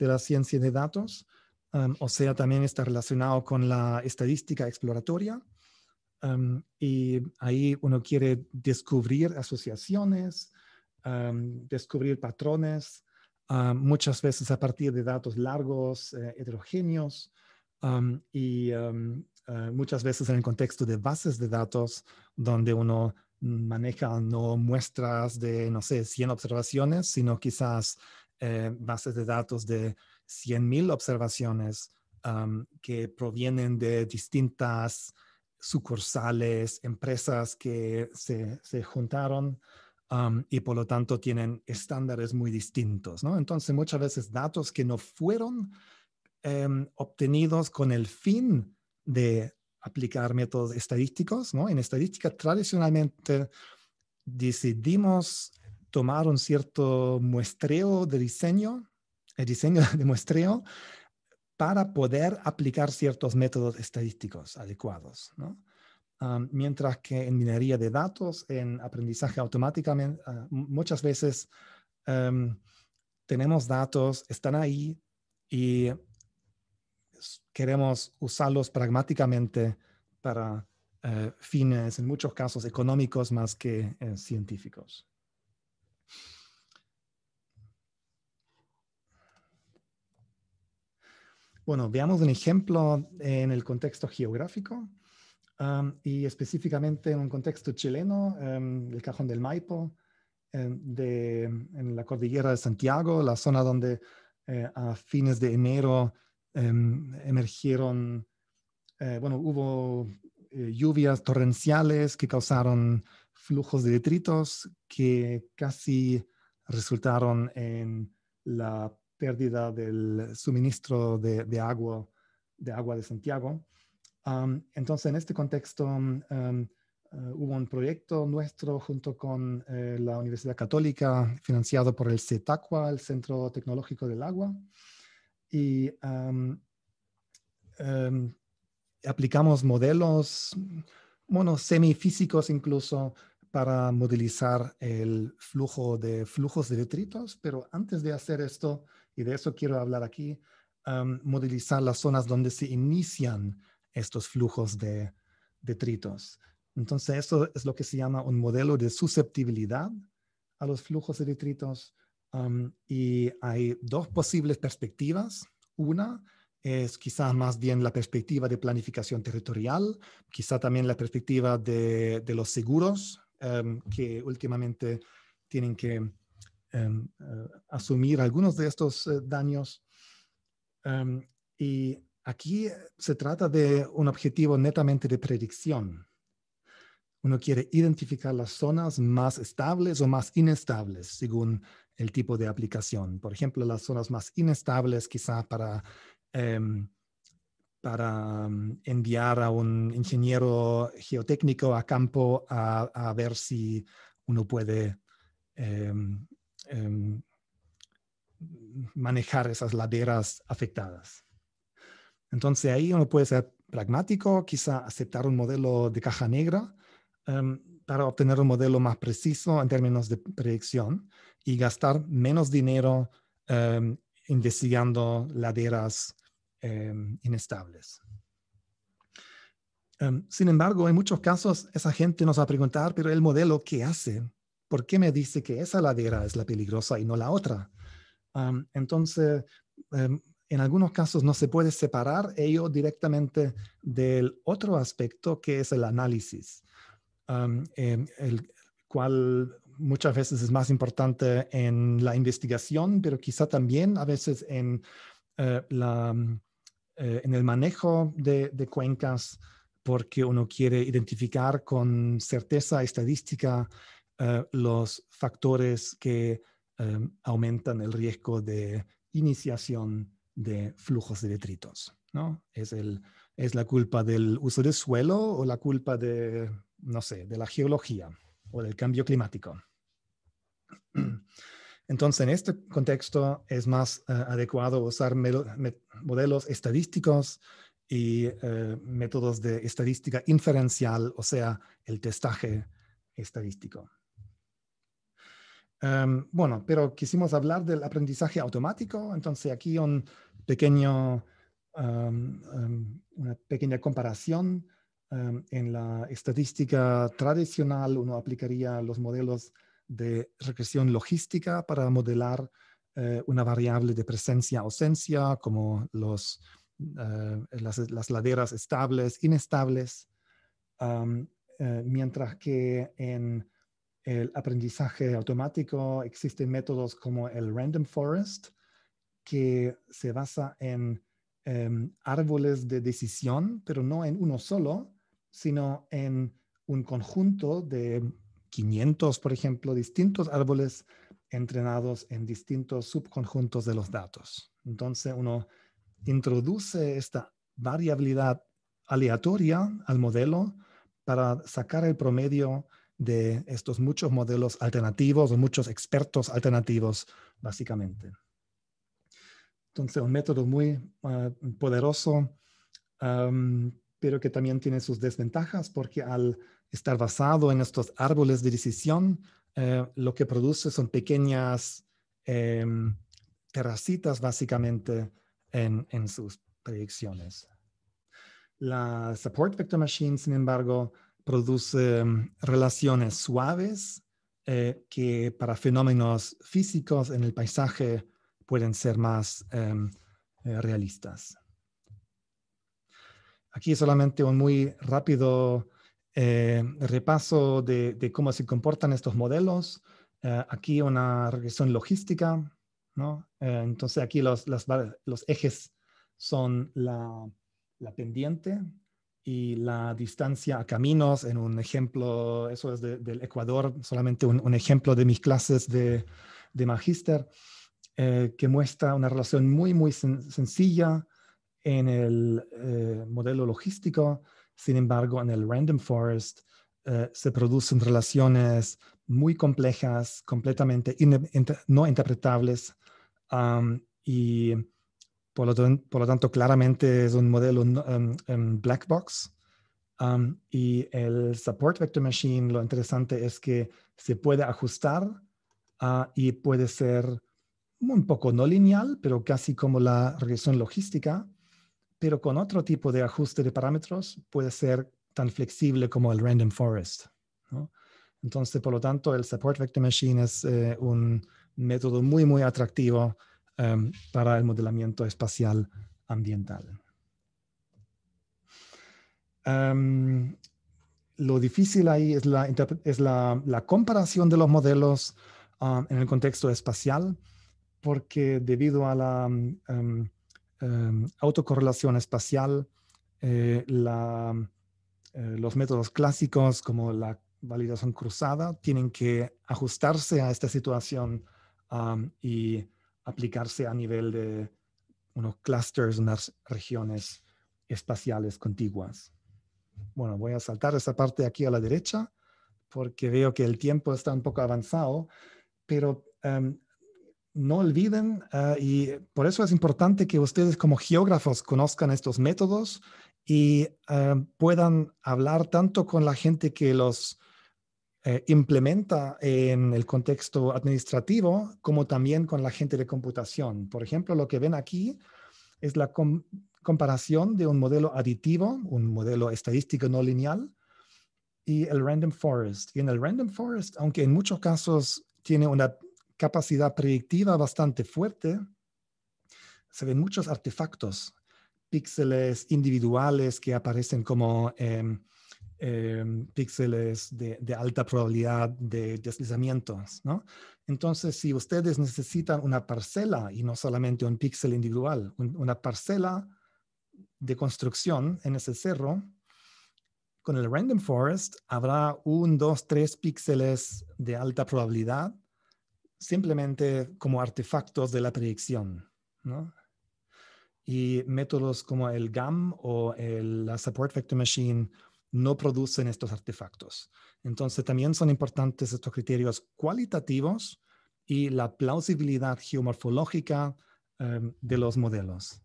la ciencia de datos, em, o sea, también está relacionado con la estadística exploratoria. Em, y ahí uno quiere descubrir asociaciones, descubrir patrones, muchas veces a partir de datos largos, eh, heterogéneos, y eh, muchas veces en el contexto de bases de datos, donde uno maneja no muestras de, no sé, 100 observaciones, sino quizás eh, bases de datos de 100.000 observaciones que provienen de distintas sucursales, empresas que se, juntaron y por lo tanto tienen estándares muy distintos. ¿no? Entonces muchas veces datos que no fueron em, obtenidos con el fin de aplicar métodos estadísticos. ¿no? En estadística tradicionalmente decidimos tomar un cierto muestreo de diseño, el diseño de muestreo, para poder aplicar ciertos métodos estadísticos adecuados. Ah, mientras que en minería de datos, en aprendizaje automáticamente, ah, muchas veces em, tenemos datos, están ahí y queremos usarlos pragmáticamente para eh, fines, en muchos casos, económicos más que eh, científicos. Bueno, veamos un ejemplo en el contexto geográfico um, y específicamente en un contexto chileno, um, el Cajón del Maipo, um, en, la cordillera de Santiago, la zona donde eh, a fines de enero emergieron, eh, bueno, hubo eh, lluvias torrenciales que causaron flujos de detritos que casi resultaron en la pérdida del suministro de, agua, de agua de Santiago. entonces, en este contexto, eh, hubo un proyecto nuestro junto con eh, la Universidad Católica, financiado por el CETACUA, el Centro Tecnológico del Agua, y aplicamos modelos bueno, semifísicos incluso para modelizar el flujo de flujos de detritos, pero antes de hacer esto, y de eso quiero hablar aquí, modelizar las zonas donde se inician estos flujos de detritos. Entonces, eso es lo que se llama un modelo de susceptibilidad a los flujos de detritos. y hay dos posibles perspectivas. Una es quizás más bien la perspectiva de planificación territorial, quizá también la perspectiva de, los seguros em, que últimamente tienen que em, em, asumir algunos de estos eh, daños. y aquí se trata de un objetivo netamente de predicción. Uno quiere identificar las zonas más estables o más inestables según el tipo de aplicación. Por ejemplo, las zonas más inestables quizá para Em, para em, enviar a un ingeniero geotécnico a campo a, ver si uno puede em, manejar esas laderas afectadas. Entonces ahí uno puede ser pragmático, quizá aceptar un modelo de caja negra para obtener un modelo más preciso en términos de predicción y gastar menos dinero investigando laderas Em, inestables. Em, sin embargo, en muchos casos esa gente nos va a preguntar, pero el modelo, ¿qué hace? ¿Por qué me dice que esa ladera es la peligrosa y no la otra? entonces, em, en algunos casos no se puede separar ello directamente del otro aspecto que es el análisis, el cual muchas veces es más importante en la investigación, pero quizá también a veces en eh, la eh, en el manejo de, cuencas porque uno quiere identificar con certeza estadística eh, los factores que eh, aumentan el riesgo de iniciación de flujos de detritos. ¿no? Es, el, es la culpa del uso del suelo o la culpa de, no sé, de la geología o del cambio climático. Entonces, en este contexto es más eh, adecuado usar modelos estadísticos y eh, métodos de estadística inferencial, o sea, el testaje estadístico. Em, bueno, pero quisimos hablar del aprendizaje automático, entonces aquí un pequeño, em, em, una pequeña comparación. en la estadística tradicional uno aplicaría los modelos de regresión logística para modelar eh, una variable de presencia-ausencia, como los, eh, las, laderas estables, inestables, eh, mientras que en el aprendizaje automático existen métodos como el Random Forest, que se basa en em, árboles de decisión, pero no en uno solo, sino en un conjunto de 500, por ejemplo, distintos árboles entrenados en distintos subconjuntos de los datos. Entonces uno introduce esta variabilidad aleatoria al modelo para sacar el promedio de estos muchos modelos alternativos o muchos expertos alternativos, básicamente. Entonces, un método muy ah, poderoso, pero que también tiene sus desventajas porque al estar basado en estos árboles de decisión, eh, lo que produce son pequeñas em, terracitas básicamente en, sus predicciones. La Support Vector Machine, sin embargo, produce em, relaciones suaves eh, que para fenómenos físicos en el paisaje pueden ser más em, eh, realistas. Aquí solamente un muy rápido eh, repaso de, cómo se comportan estos modelos. Eh, aquí una regresión logística, ¿no? Eh, entonces aquí los, ejes son la, pendiente y la distancia a caminos. En un ejemplo, eso es del Ecuador, solamente un, ejemplo de mis clases de, de magíster, que muestra una relación muy, muy sencilla en el modelo logístico sin embargo, en el Random Forest eh, se producen relaciones muy complejas, completamente no interpretables y por lo, tanto claramente es un modelo en em, em, black box. y el Support Vector Machine, lo interesante es que se puede ajustar ah, y puede ser un poco no lineal, pero casi como la regresión logística, pero con otro tipo de ajuste de parámetros puede ser tan flexible como el random forest. Entonces, por lo tanto, el Support Vector Machine es eh, un método muy, muy atractivo em, para el modelamiento espacial ambiental. Em, lo difícil ahí es la, es la, comparación de los modelos ah, en el contexto espacial, porque debido a la em, Em, autocorrelación espacial, eh, eh, los métodos clásicos como la validación cruzada tienen que ajustarse a esta situación y aplicarse a nivel de unos clusters, unas regiones espaciales contiguas. Bueno, voy a saltar esa parte aquí a la derecha porque veo que el tiempo está un poco avanzado, pero em, no olviden ah, y por eso es importante que ustedes como geógrafos conozcan estos métodos y ah, puedan hablar tanto con la gente que los eh, implementa en el contexto administrativo como también con la gente de computación. Por ejemplo, lo que ven aquí es la comparación de un modelo aditivo, un modelo estadístico no lineal, y el Random Forest. Y en el Random Forest, aunque en muchos casos tiene una capacidad predictiva bastante fuerte, se ven muchos artefactos, píxeles individuales que aparecen como em, em, píxeles de, alta probabilidad de deslizamientos. ¿no? Entonces, si ustedes necesitan una parcela y no solamente un píxel individual, una parcela de construcción en ese cerro, con el Random Forest habrá un, dos, tres píxeles de alta probabilidad simplemente como artefactos de la predicción. Y métodos como el GAM o el, Support Vector Machine no producen estos artefactos. Entonces también son importantes estos criterios cualitativos y la plausibilidad geomorfológica em, de los modelos.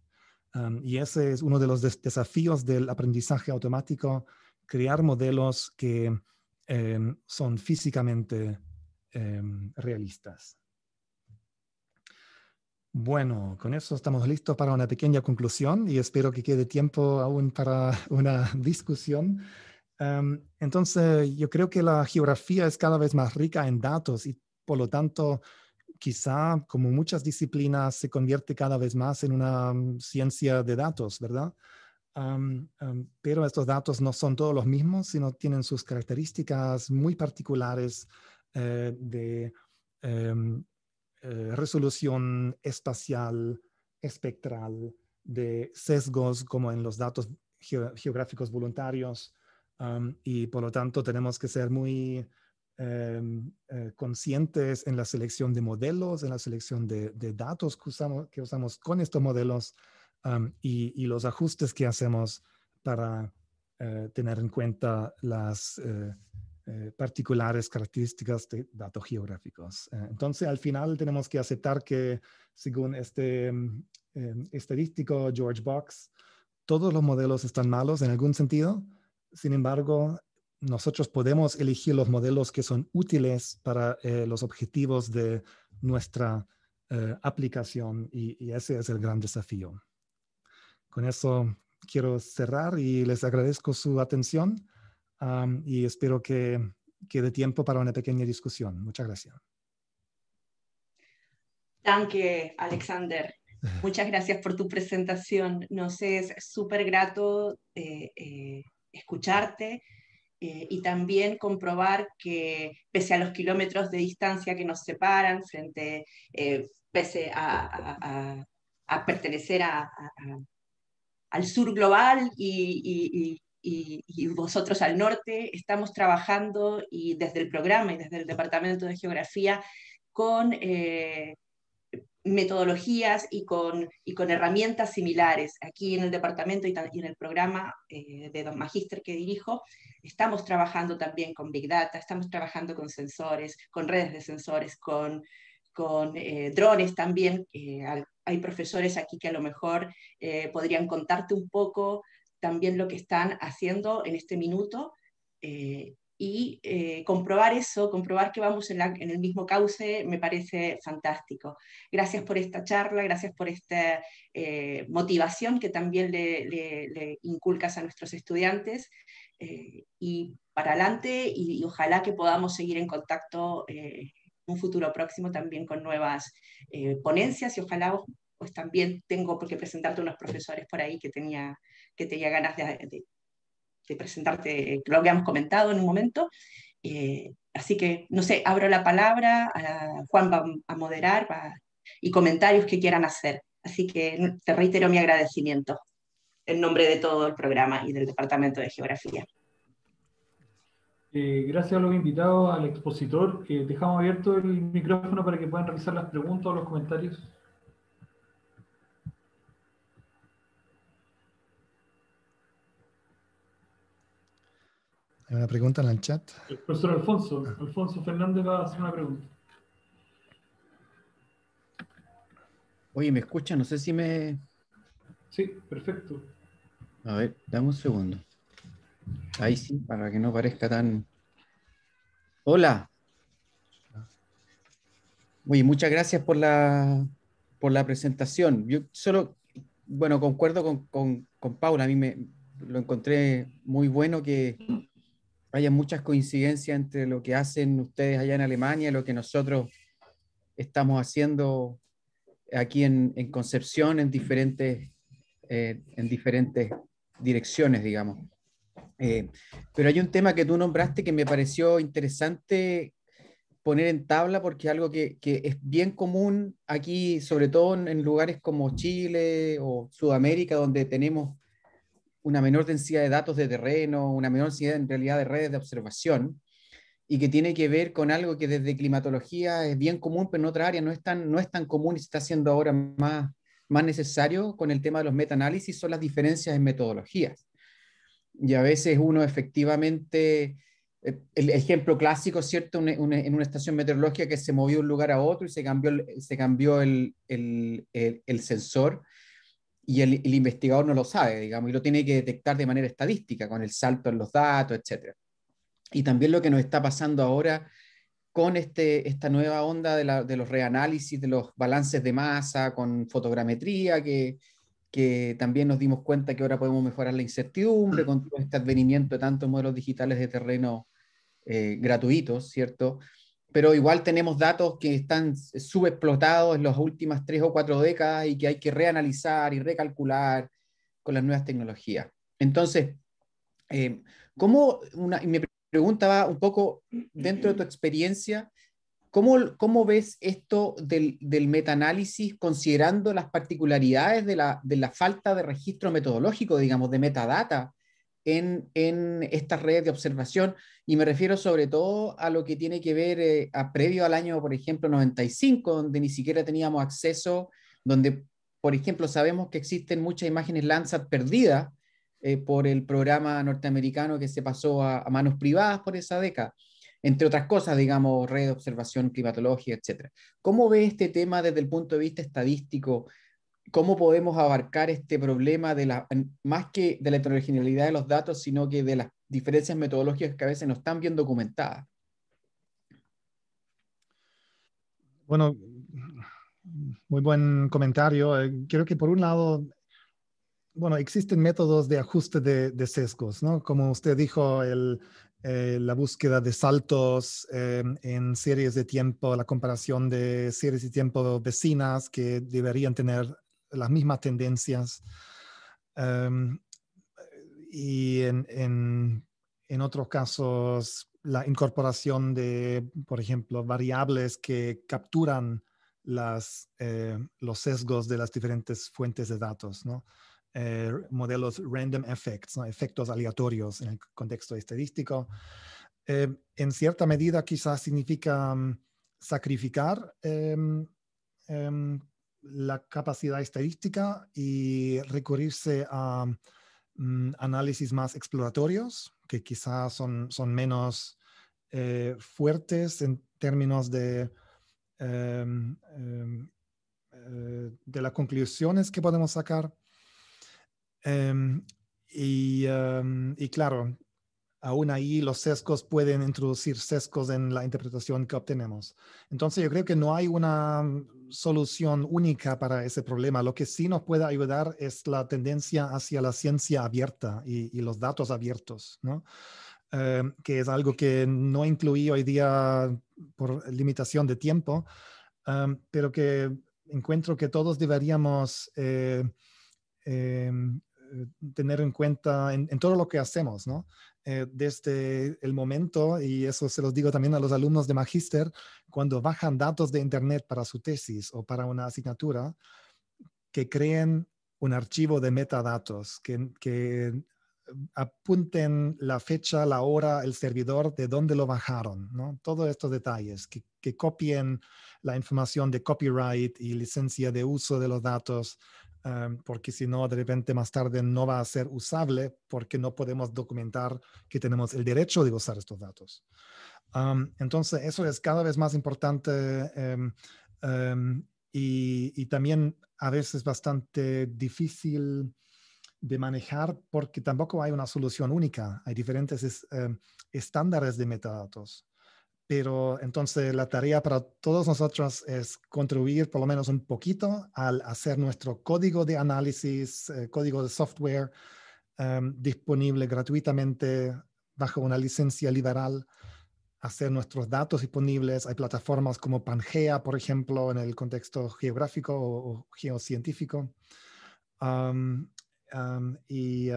Em, y ese es uno de los desafíos del aprendizaje automático, crear modelos que em, son físicamente Em, realistas. Bueno, con eso estamos listos para una pequeña conclusión y espero que quede tiempo aún para una discusión. Em, entonces, yo creo que la geografía es cada vez más rica en datos y por lo tanto, quizá como muchas disciplinas, se convierte cada vez más en una mm, ciencia de datos, ¿verdad? Em, pero estos datos no son todos los mismos, sino tienen sus características muy particulares eh, de em, eh, resolución espacial, espectral, de sesgos como en los datos geográficos voluntarios y por lo tanto tenemos que ser muy em, eh, conscientes en la selección de modelos, en la selección de, datos que usamos, que usamos con estos modelos y, los ajustes que hacemos para tener en cuenta las eh, particulares características de datos geográficos. Eh, entonces, al final tenemos que aceptar que, según este mm, eh, estadístico George Box, todos los modelos están malos en algún sentido. Sin embargo, nosotros podemos elegir los modelos que son útiles para los objetivos de nuestra aplicación y ese es el gran desafío. Con eso quiero cerrar y les agradezco su atención y espero que quede tiempo para una pequeña discusión. Muchas gracias. Danke, Alexander. Muchas gracias por tu presentación. Nos es súper grato eh, eh, escucharte eh, y también comprobar que pese a los kilómetros de distancia que nos separan, frente, pese a, pertenecer al sur global y y, vosotros al norte, estamos trabajando y desde el programa y desde el Departamento de Geografía con eh, metodologías y con, herramientas similares. Aquí en el departamento y, en el programa eh, de Don Magister que dirijo, estamos trabajando también con Big Data, estamos trabajando con sensores, con redes de sensores, con, eh, drones también. hay profesores aquí que a lo mejor podrían contarte un poco también lo que están haciendo en este minuto eh, y eh, comprobar eso, comprobar que vamos en, el mismo cauce, me parece fantástico. Gracias por esta charla, gracias por esta eh, motivación que también le, inculcas a nuestros estudiantes y para adelante y, ojalá que podamos seguir en contacto en un futuro próximo también con nuevas ponencias y ojalá pues también tengo por qué presentarte unos profesores por ahí que tenía que tenía ganas de, de, presentarte lo que hemos comentado en un momento. Eh, así que, no sé, abro la palabra, a Juan va a moderar y comentarios que quieran hacer. Así que te reitero mi agradecimiento en nombre de todo el programa y del Departamento de Geografía. Eh, gracias a los invitados, al expositor. que eh, dejamos abierto el micrófono para que puedan realizar las preguntas o los comentarios. Hay una pregunta en el chat. El profesor Alfonso, Alfonso Fernández va a hacer una pregunta. Oye, ¿me escuchan? No sé si me... Sí, perfecto. A ver, dame un segundo. Ahí sí, para que no parezca tan... Hola. Oye, muchas gracias por la, presentación. Yo solo, bueno, concuerdo con, con Paula, a mí me lo encontré muy bueno que haya muchas coincidencias entre lo que hacen ustedes allá en Alemania y lo que nosotros estamos haciendo aquí en, Concepción en diferentes, eh, en diferentes direcciones, digamos. Eh, pero hay un tema que tú nombraste que me pareció interesante poner en tabla porque es algo que, es bien común aquí, sobre todo en lugares como Chile o Sudamérica, donde tenemos una menor densidad de datos de terreno, una menor densidad en realidad de redes de observación, y que tiene que ver con algo que desde climatología es bien común, pero en otra área no es tan, no es tan común y se está haciendo ahora más, más necesario con el tema de los metaanálisis, son las diferencias en metodologías. Y a veces uno efectivamente, eh, el ejemplo clásico, ¿cierto? en una estación meteorológica que se movió de un lugar a otro y se cambió, se cambió el, el, el sensor y el, investigador no lo sabe, digamos, y lo tiene que detectar de manera estadística, con el salto en los datos, etc. Y también lo que nos está pasando ahora con este, esta nueva onda de, los reanálisis, de los balances de masa, con fotogrametría, que, también nos dimos cuenta que ahora podemos mejorar la incertidumbre con todo este advenimiento de tantos modelos digitales de terreno eh, gratuitos, ¿cierto? pero igual tenemos datos que están subexplotados en las últimas tres o cuatro décadas y que hay que reanalizar y recalcular con las nuevas tecnologías. Entonces, em, ¿cómo me preguntaba un poco dentro de tu experiencia, ¿cómo, ves esto del, del metaanálisis considerando las particularidades de la, de la, falta de registro metodológico, digamos, de metadata en, estas redes de observación y me refiero sobre todo a lo que tiene que ver eh, a previo al año, por ejemplo, 95, donde ni siquiera teníamos acceso, donde, por ejemplo, sabemos que existen muchas imágenes Landsat perdidas eh, por el programa norteamericano que se pasó a, manos privadas por esa década, entre otras cosas, digamos, red de observación climatología, etc. ¿Cómo ve este tema desde el punto de vista estadístico? cómo podemos abarcar este problema de la, más que de la heterogeneidad de los datos, sino que de las diferencias metodológicas que a veces no están bien documentadas. Bueno, muy buen comentario. Creo eh, que por un lado, bueno, existen métodos de ajuste de, sesgos, ¿no? Como usted dijo, eh, la búsqueda de saltos eh, en series de tiempo, la comparación de series de tiempo vecinas que deberían tener las mismas tendencias. Em, y en, otros casos, la incorporación de, por ejemplo, variables que capturan las, eh, los sesgos de las diferentes fuentes de datos, eh, modelos random effects, efectos aleatorios en el contexto estadístico. Eh, en cierta medida quizás significa mm, sacrificar em, em, la capacidad estadística y recurrirse a mm, análisis más exploratorios, que quizás son, son menos eh, fuertes en términos de, em, em, eh, de las conclusiones que podemos sacar. Em, y, claro, aún ahí los sesgos pueden introducir sesgos en la interpretación que obtenemos. Entonces yo creo que no hay una mm, solución única para ese problema. Lo que sí nos puede ayudar es la tendencia hacia la ciencia abierta y, los datos abiertos, ¿no? Eh, que es algo que no incluí hoy día por limitación de tiempo, eh, pero que encuentro que todos deberíamos eh, tener en cuenta en, en, todo lo que hacemos, ¿no? Eh, desde el momento, y eso se los digo también a los alumnos de Magister, cuando bajan datos de Internet para su tesis o para una asignatura, que creen un archivo de metadatos, que, apunten la fecha, la hora, el servidor, de dónde lo bajaron, ¿no? Todos estos detalles, que, que, copien la información de copyright y licencia de uso de los datos, Em, porque si no, de repente más tarde no va a ser usable porque no podemos documentar que tenemos el derecho de usar estos datos. entonces, eso es cada vez más importante em, em, y, también a veces bastante difícil de manejar porque tampoco hay una solución única. Hay diferentes estándares de metadatos. Pero entonces la tarea para todos nosotros es contribuir por lo menos un poquito al hacer nuestro código de análisis, eh, código de software em, disponible gratuitamente bajo una licencia liberal, hacer nuestros datos disponibles. Hay plataformas como Pangea, por ejemplo, en el contexto geográfico o, geocientífico. y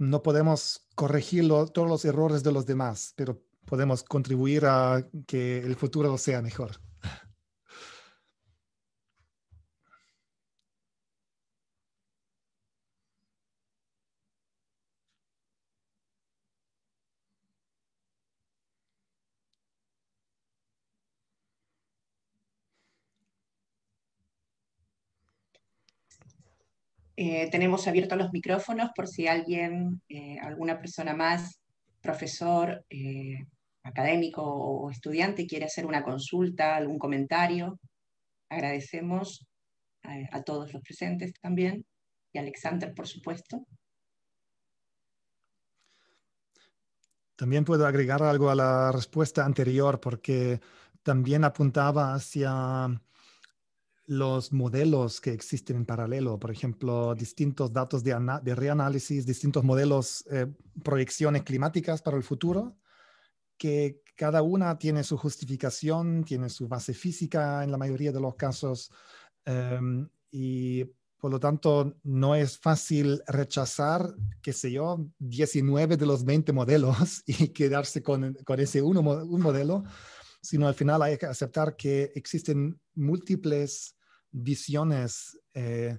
no podemos corregir todos los errores de los demás, pero podemos contribuir a que el futuro sea mejor. Eh, tenemos abiertos los micrófonos por si alguien, eh, alguna persona más, profesor, eh, académico o estudiante quiere hacer una consulta, algún comentario. Agradecemos a, a todos los presentes también y a Alexander, por supuesto. También puedo agregar algo a la respuesta anterior porque también apuntaba hacia los modelos que existen en paralelo, por ejemplo, distintos datos de, reanálisis, distintos modelos, eh, proyecciones climáticas para el futuro, que cada una tiene su justificación, tiene su base física en la mayoría de los casos, em, y por lo tanto no es fácil rechazar, qué sé yo, 19 de los 20 modelos y quedarse con, con ese uno, un modelo, sino al final hay que aceptar que existen múltiples visiones eh,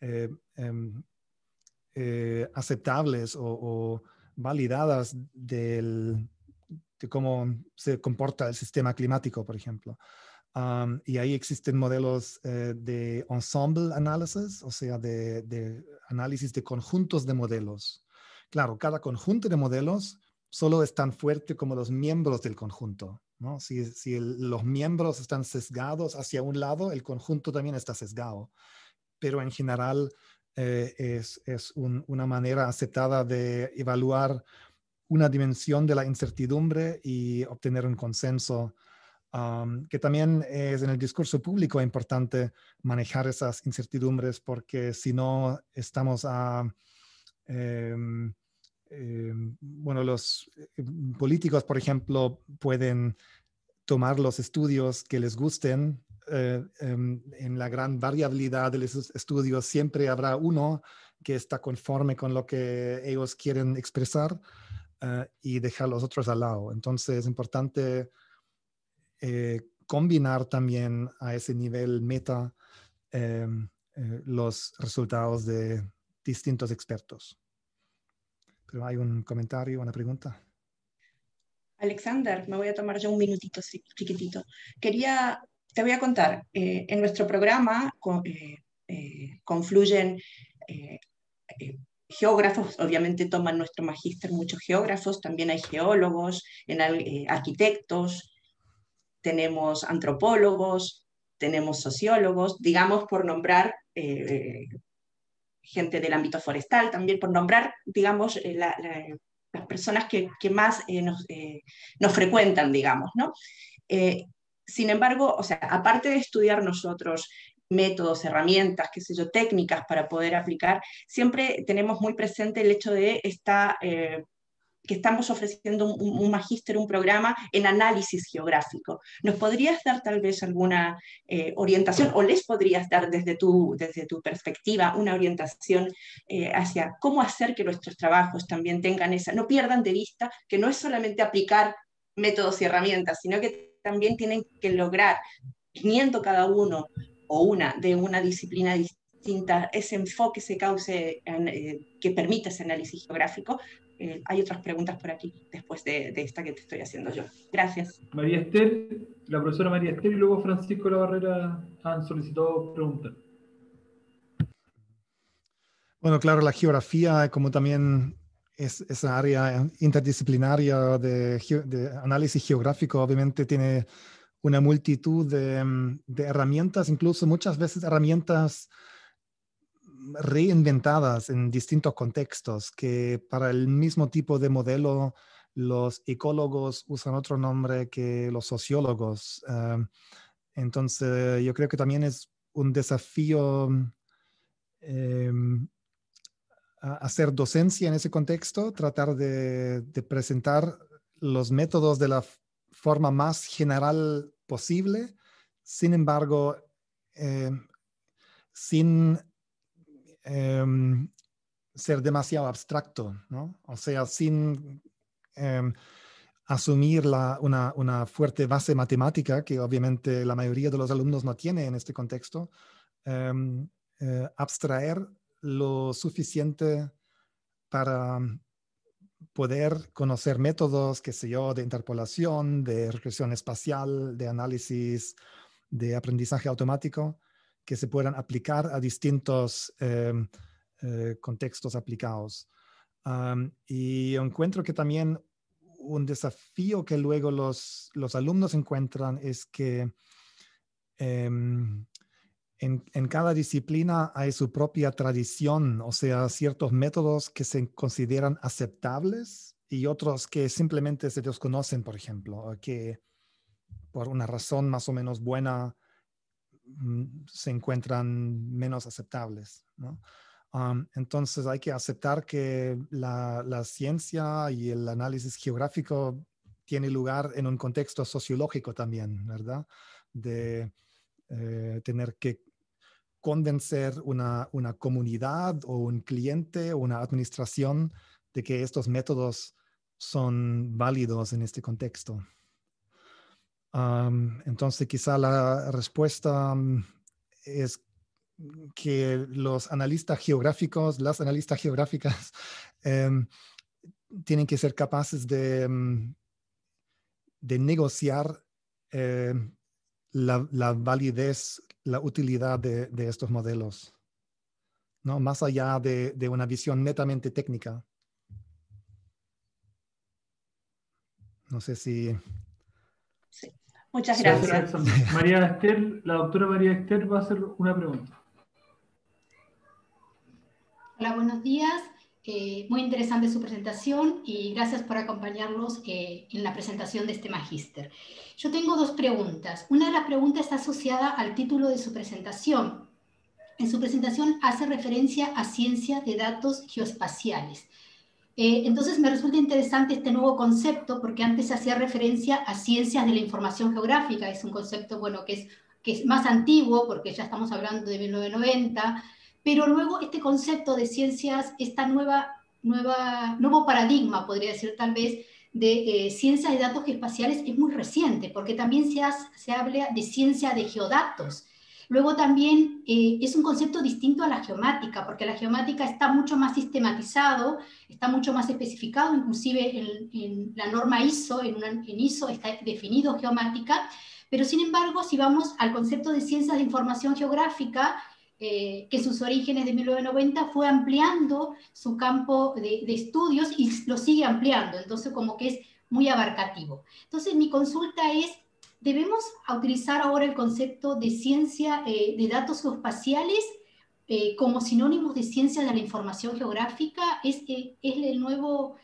eh, em, eh, aceptables o, validadas de cómo se comporta el sistema climático, por ejemplo. y ahí existen modelos de ensemble analysis, o sea, de, análisis de conjuntos de modelos. Claro, cada conjunto de modelos solo es tan fuerte como los miembros del conjunto. Si, los miembros están sesgados hacia un lado, el conjunto también está sesgado. Pero en general eh, es, una manera aceptada de evaluar una dimensión de la incertidumbre y obtener un consenso, um, que también es en el discurso público importante manejar esas incertidumbres porque si no estamos a... Em, eh, bueno, los eh, eh, políticos, por ejemplo, pueden tomar los estudios que les gusten. Em, en la gran variabilidad de los estudios siempre habrá uno que está conforme con lo que ellos quieren expresar y dejar los otros al lado. Entonces es importante combinar también a ese nivel meta em, los resultados de distintos expertos hay un comentario, una pregunta. Alexander, me voy a tomar yo un minutito chiquitito. Quería, te voy a contar, eh, en nuestro programa eh, eh, confluyen geógrafos, obviamente toman nuestro magíster muchos geógrafos, también hay geólogos, en, arquitectos, tenemos antropólogos, tenemos sociólogos, digamos por nombrar gente del ámbito forestal también, por nombrar, digamos, eh, las personas que, más eh, eh, nos, frecuentan, digamos, ¿no? sin embargo, o sea, aparte de estudiar nosotros métodos, herramientas, qué sé yo, técnicas para poder aplicar, siempre tenemos muy presente el hecho de esta que estamos ofreciendo un, magíster, un programa en análisis geográfico. ¿Nos podrías dar tal vez alguna eh, orientación o les podrías dar desde tu, desde tu perspectiva una orientación eh, hacia cómo hacer que nuestros trabajos también tengan esa, no pierdan de vista que no es solamente aplicar métodos y herramientas, sino que también tienen que lograr, teniendo cada uno o una de una disciplina distinta, ese enfoque, ese cauce eh, que permita ese análisis geográfico, eh, hay otras preguntas por aquí después de, esta que te estoy haciendo yo. Gracias. María Esther, la profesora María Esther y luego Francisco La Barrera han solicitado preguntas. Bueno, claro, la geografía, como también es esa área interdisciplinaria de, análisis geográfico, obviamente tiene una multitud de, mm, de herramientas, incluso muchas veces herramientas reinventadas en distintos contextos, que para el mismo tipo de modelo los ecólogos usan otro nombre que los sociólogos. Em, entonces, yo creo que también es un desafío em, hacer docencia en ese contexto, tratar de, presentar los métodos de la forma más general posible, sin embargo, em, sin Em, ser demasiado abstracto, ¿no? O sea, sin em, asumir una, una, fuerte base matemática que obviamente la mayoría de los alumnos no tiene en este contexto, em, eh, abstraer lo suficiente para poder conocer métodos, qué sé yo, de interpolación, de regresión espacial, de análisis, de aprendizaje automático, que se puedan aplicar a distintos em, eh, contextos aplicados. y encuentro que también un desafío que luego los, alumnos encuentran es que em, en, en, cada disciplina hay su propia tradición, o sea, ciertos métodos que se consideran aceptables y otros que simplemente se desconocen, por ejemplo, que por una razón más o menos buena Mm, se encuentran menos aceptables. ¿no? entonces hay que aceptar que la, ciencia y el análisis geográfico tiene lugar en un contexto sociológico también, ¿verdad? De eh, tener que convencer una, comunidad o un cliente o una administración de que estos métodos son válidos en este contexto entonces, quizá la respuesta mm, es que los analistas geográficos, las analistas geográficas, em, tienen que ser capaces de, mm, negociar em, la, validez, la utilidad de, estos modelos, ¿no? más allá de, de una visión netamente técnica. No sé si... Sí. Muchas gracias. María Esther, la doctora María Esther va a hacer una pregunta. Hola, buenos días. Eh, muy interesante su presentación y gracias por acompañarnos eh, en la presentación de este magíster. Yo tengo dos preguntas. Una de las preguntas está asociada al título de su presentación. En su presentación hace referencia a ciencia de datos geoespaciales. Eh, entonces me resulta interesante este nuevo concepto porque antes se hacía referencia a ciencias de la información geográfica, es un concepto bueno, que, es, más antiguo porque ya estamos hablando de 1990, pero luego este concepto de ciencias, esta nueva, nuevo paradigma, podría decir tal vez, de eh, ciencias de datos espaciales es muy reciente porque también se, se habla de ciencia de geodatos, Luego también eh, es un concepto distinto a la geomática, porque la geomática está mucho más sistematizado, está mucho más especificado, inclusive en, la norma ISO, en, ISO está definido geomática, pero sin embargo, si vamos al concepto de ciencias de información geográfica, eh, que sus orígenes de 1990 fue ampliando su campo de, de, estudios y lo sigue ampliando, entonces como que es muy abarcativo. Entonces mi consulta es, debemos utilizar ahora el concepto de ciencia eh, de datos geoespaciales eh, como sinónimos de ciencia de la información geográfica. Es, eh, es el nuevo,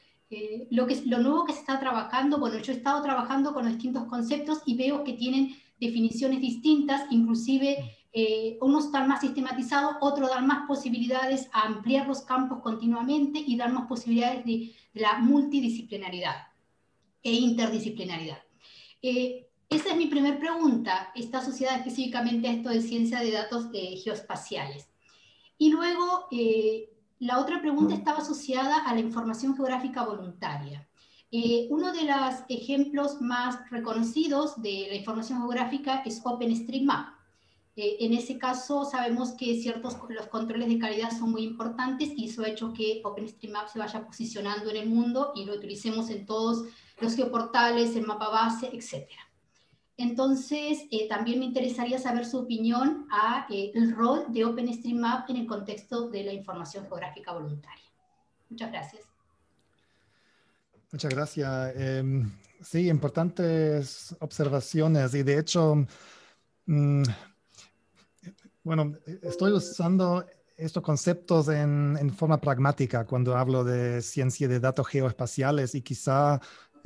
lo, que, lo nuevo que se está trabajando. Bueno, yo he estado trabajando con los distintos conceptos y veo que tienen definiciones distintas, inclusive unos está más sistematizado otros dan más posibilidades a ampliar los campos continuamente y dar más posibilidades de, la multidisciplinaridad e interdisciplinaridad. Eh, esa es mi primera pregunta. Está asociada específicamente a esto de ciencia de datos eh, geoespaciales. Y luego, eh, la otra pregunta estaba asociada a la información geográfica voluntaria. Eh, uno de los ejemplos más reconocidos de la información geográfica es OpenStreetMap. Eh, en ese caso, sabemos que ciertos los controles de calidad son muy importantes y eso ha hecho que OpenStreetMap se vaya posicionando en el mundo y lo utilicemos en todos los geoportales, el mapa base, etcétera. Entonces, eh, también me interesaría saber su opinión a eh, el rol de OpenStreetMap en el contexto de la información geográfica voluntaria. Muchas gracias. Muchas gracias. Em, sí, importantes observaciones y de hecho, mm, bueno, estoy usando estos conceptos en, en, forma pragmática cuando hablo de ciencia de datos geoespaciales y quizá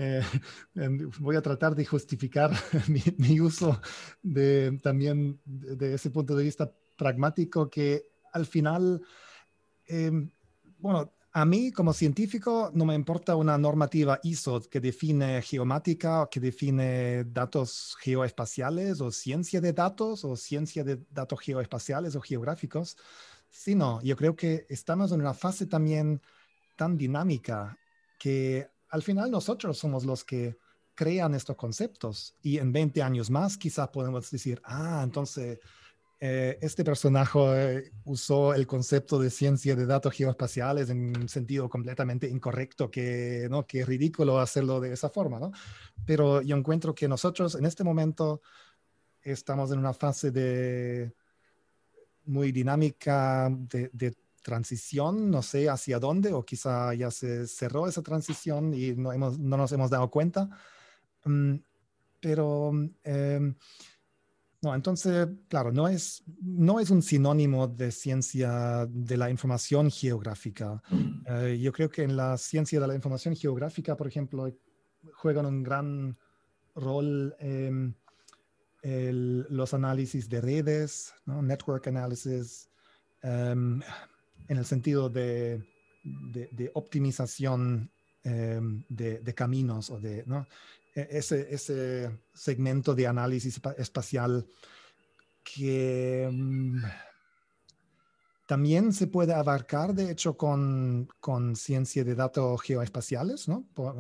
eh, voy a tratar de justificar mi, uso de, también de ese punto de vista pragmático que al final, em, bueno, a mí como científico no me importa una normativa ISO que define geomática, o que define datos geoespaciales o ciencia de datos o ciencia de datos geoespaciales o geográficos, sino yo creo que estamos en una fase también tan dinámica que al final nosotros somos los que crean estos conceptos y en 20 años más quizás podemos decir, ah, entonces eh, este personaje eh, usó el concepto de ciencia de datos geoespaciales en un sentido completamente incorrecto, que, ¿no? que es ridículo hacerlo de esa forma, ¿no? Pero yo encuentro que nosotros en este momento estamos en una fase de muy dinámica de, de transición, no sé hacia dónde, o quizá ya se cerró esa transición y no, no nos hemos dado cuenta. Mm, pero, em, no, entonces, claro, no es, no es un sinónimo de ciencia de la información geográfica. Mm. Eh, yo creo que en la ciencia de la información geográfica, por ejemplo, juegan un gran rol em, los análisis de redes, network analysis. Em, en el sentido de, optimización em, de, caminos o de e, ese, segmento de análisis espacial que em, también se puede abarcar, de hecho, con, con ciencia de datos geoespaciales,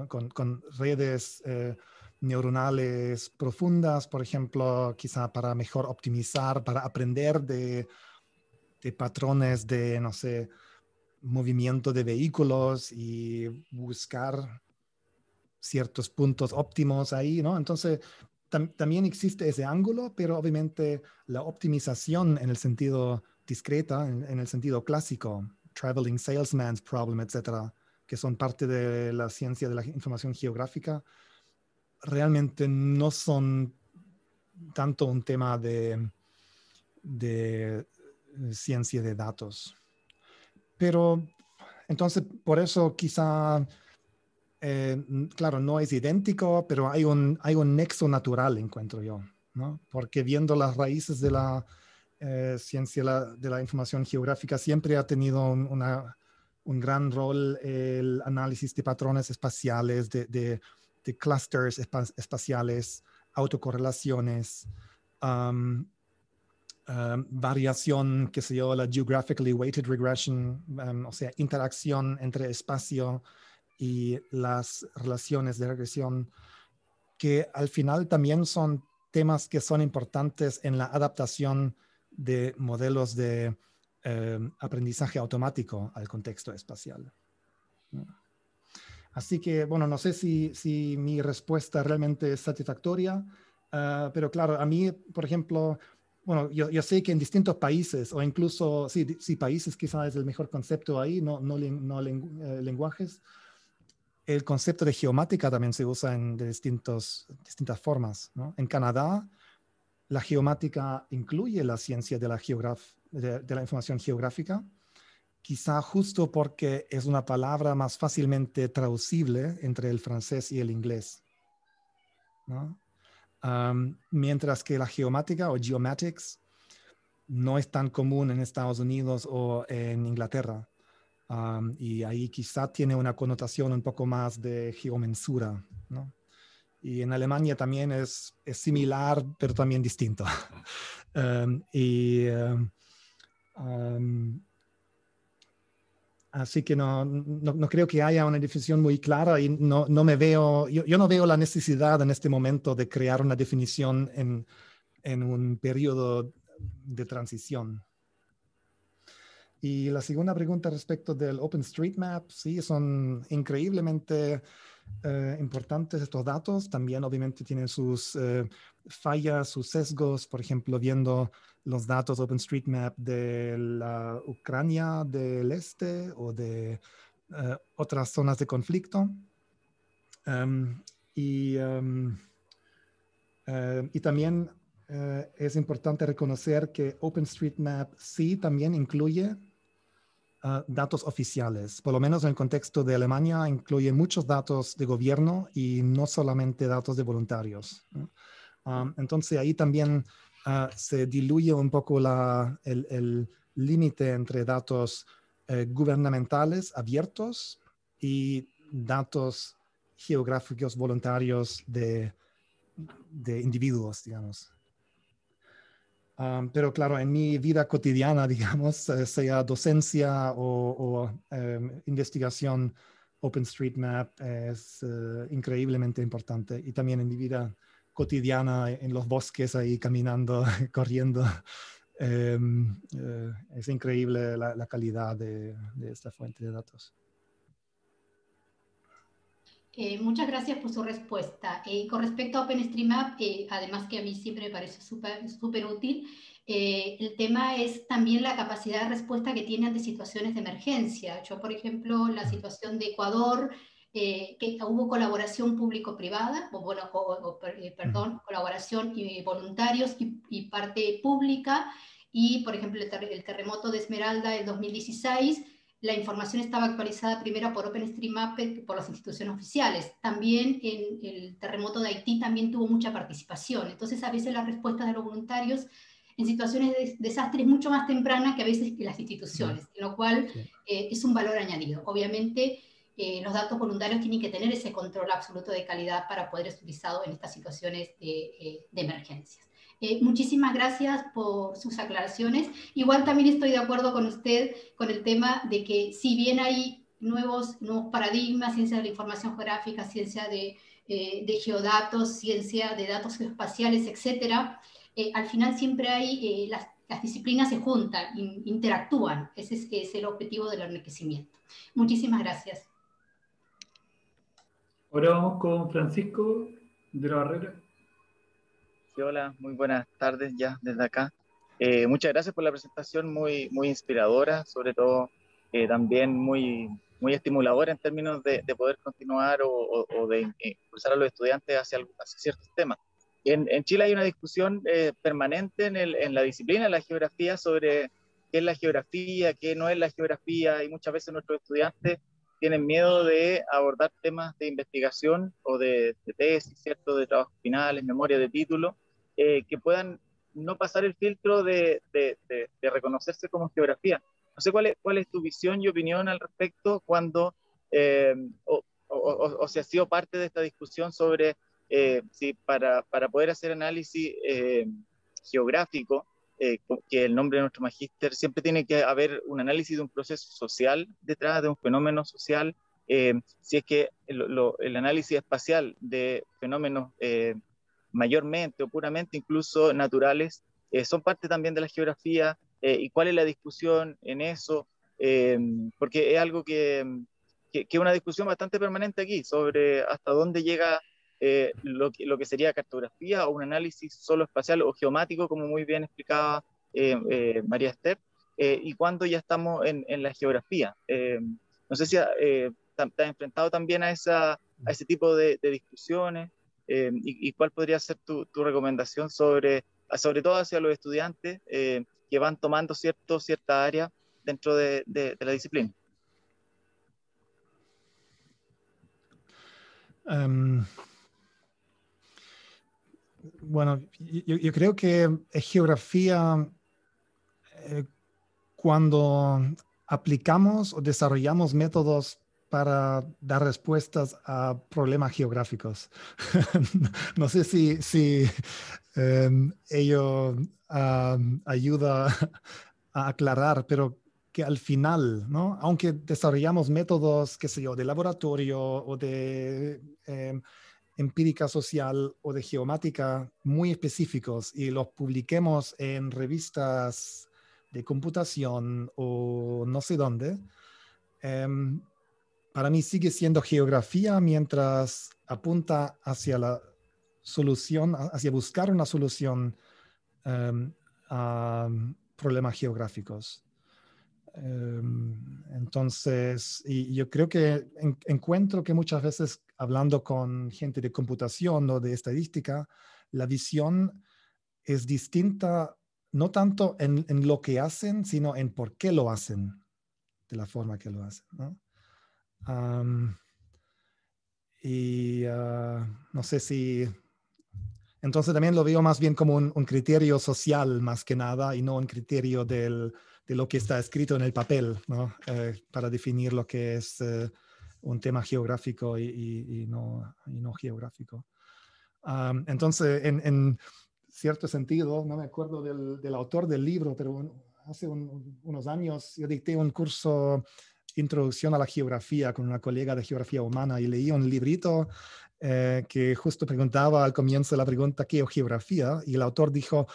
con, redes eh, neuronales profundas, por ejemplo, quizá para mejor optimizar, para aprender de de este, patrones de, no sé, movimiento de vehículos y buscar ciertos puntos óptimos ahí, ¿no? Entonces, también existe ese ángulo, pero obviamente la optimización en el sentido discreta, en, en el sentido clásico, traveling salesman's problem, etcétera, que son parte de la ciencia de la información geográfica, realmente no son tanto un tema de, de ciencia de datos. Pero entonces, por eso quizá, eh, claro, no es idéntico, pero hay un, hay un nexo natural, encuentro yo, ¿no? Porque viendo las raíces de la eh, ciencia de la información geográfica, siempre ha tenido un, un gran rol el análisis de patrones espaciales, de, de, clusters espaciales, autocorrelaciones. Eh, variación, que se llama la geographically weighted regression, em, o sea, interacción entre espacio y las relaciones de regresión, que al final también son temas que son importantes en la adaptación de modelos de em, aprendizaje automático al contexto espacial. Así que, bueno, no sé si, mi respuesta realmente es satisfactoria, eh, pero claro, a mí, por ejemplo, bueno, yo, sé que en distintos países, o incluso, si países quizás es el mejor concepto ahí, no, no, eh, lenguajes, el concepto de geomática también se usa en de distintos, distintas formas. En Canadá, la geomática incluye la ciencia de la, de la información geográfica, quizá justo porque es una palabra más fácilmente traducible entre el francés y el inglés. ¿no? mientras que la geomática o geomatics no es tan común en Estados Unidos o en Inglaterra. y ahí quizá tiene una connotación un poco más de geomensura. Y en Alemania también es, es similar, pero también distinto. y eh, Así que no, no, creo que haya una definición muy clara y no, no me veo, yo, yo, no veo la necesidad en este momento de crear una definición en, en un periodo de transición. Y la segunda pregunta respecto del OpenStreetMap, sí, son increíblemente eh, importantes estos datos. También obviamente tienen sus eh, fallas, sus sesgos, por ejemplo, viendo los datos OpenStreetMap de la Ucrania del Este o de eh, otras zonas de conflicto. Em, y, em, y también es importante reconocer que OpenStreetMap sí también incluye Ah, datos oficiales. Por lo menos en el contexto de Alemania incluye muchos datos de gobierno y no solamente datos de voluntarios. Ah, entonces ahí también ah, se diluye un poco la, el límite entre datos eh, gubernamentales abiertos y datos geográficos voluntarios de, de individuos, digamos pero claro, en mi vida cotidiana, digamos, eh, sea docencia o, em, investigación, OpenStreetMap es eh, increíblemente importante. Y también en mi vida cotidiana, en los bosques, ahí caminando, corriendo, em, eh, es increíble la, calidad de esta fuente de datos. Eh, muchas gracias por su respuesta. Eh, con respecto a OpenStreetMap, eh, además que a mí siempre me parece súper útil, eh, el tema es también la capacidad de respuesta que tiene ante situaciones de emergencia. Yo, por ejemplo, la situación de Ecuador, que hubo colaboración público-privada, o bueno, perdón, colaboración y voluntarios y, parte pública, y por ejemplo el, el terremoto de Esmeralda del 2016 la información estaba actualizada primero por OpenStreetMap que por las instituciones oficiales. También en el terremoto de Haití también tuvo mucha participación. Entonces, a veces las respuestas de los voluntarios en situaciones de desastre es mucho más temprana que a veces que las instituciones, en lo cual eh, es un valor añadido. Obviamente, eh, los datos voluntarios tienen que tener ese control absoluto de calidad para poder ser utilizados en estas situaciones de eh, emergencias. Eh, muchísimas gracias por sus aclaraciones. Igual también estoy de acuerdo con usted con el tema de que si bien hay nuevos, nuevos paradigmas, ciencia de la información geográfica, ciencia de, eh, geodatos, ciencia de datos geoespaciales, etc., eh, al final siempre hay las, disciplinas se juntan, interactúan. Ese es, es el objetivo del enriquecimiento. Muchísimas gracias. Ahora vamos con Francisco de la Barrera hola, muy buenas tardes ya desde acá. Eh, muchas gracias por la presentación, muy, muy inspiradora, sobre todo eh, también muy, muy estimuladora en términos de, poder continuar o, de eh, impulsar a los estudiantes hacia, ciertos temas. En, Chile hay una discusión permanente en, la disciplina, de la geografía, sobre qué es la geografía, qué no es la geografía, y muchas veces nuestros estudiantes tienen miedo de abordar temas de investigación o de, de tesis, ¿cierto? de trabajos finales, memoria de título, eh, que puedan no pasar el filtro de, reconocerse como geografía. No sé cuál es, cuál es tu visión y opinión al respecto cuando, eh, o, si ha sido parte de esta discusión sobre eh, si para, para, poder hacer análisis geográfico, que el nombre de nuestro magíster, siempre tiene que haber un análisis de un proceso social detrás, de un fenómeno social, si es que el, el análisis espacial de fenómenos mayormente o puramente incluso naturales, eh, son parte también de la geografía eh, y cuál es la discusión en eso, eh, porque es algo que, que, es una discusión bastante permanente aquí sobre hasta dónde llega lo, que, lo que sería cartografía o un análisis solo espacial o geomático, como muy bien explicaba María Esther, y cuándo ya estamos en, la geografía. no sé si te has enfrentado también a, esa, a ese tipo de, de discusiones. Eh, y, cuál podría ser tu, recomendación sobre, sobre todo hacia los estudiantes eh, que van tomando cierto, cierta área dentro de, la disciplina. Em, bueno, yo, creo que geografía, eh, cuando aplicamos o desarrollamos métodos para dar respuestas a problemas geográficos. no sé si, si em, ello ayuda a aclarar, pero que al final, aunque desarrollamos métodos, qué sé yo, de laboratorio o de em, empírica social o de geomática muy específicos y los publiquemos en revistas de computación o no sé dónde, em, para mí sigue siendo geografía mientras apunta hacia la solución, hacia buscar una solución em, a problemas geográficos. Em, entonces, yo creo que encuentro que muchas veces hablando con gente de computación o de estadística, la visión es distinta no tanto en, lo que hacen, sino en por qué lo hacen, de la forma que lo hacen y ah, no sé si... Entonces también lo veo más bien como un, criterio social más que nada y no un criterio del, de lo que está escrito en el papel, ¿no? Eh, para definir lo que es eh, un tema geográfico y, no, y no, geográfico. entonces, en, cierto sentido, no me acuerdo del, del autor del libro, pero hace unos años yo dicté un curso introducción a la geografía con una colega de geografía humana y leí un librito eh, que justo preguntaba al comienzo la pregunta qué es geografía y el autor dijo,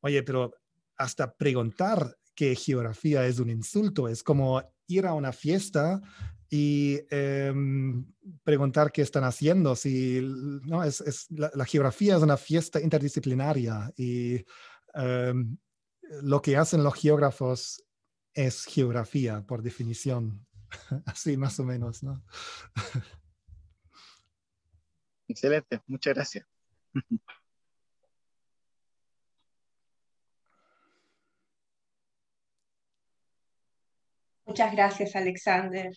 oye, pero hasta preguntar qué geografía es un insulto, es como ir a una fiesta y em, preguntar qué están haciendo. Si, no, es, la, geografía es una fiesta interdisciplinaria y em, lo que hacen los geógrafos es geografía por definición, así más o menos, ¿no? Excelente, muchas gracias. Muchas gracias, Alexander.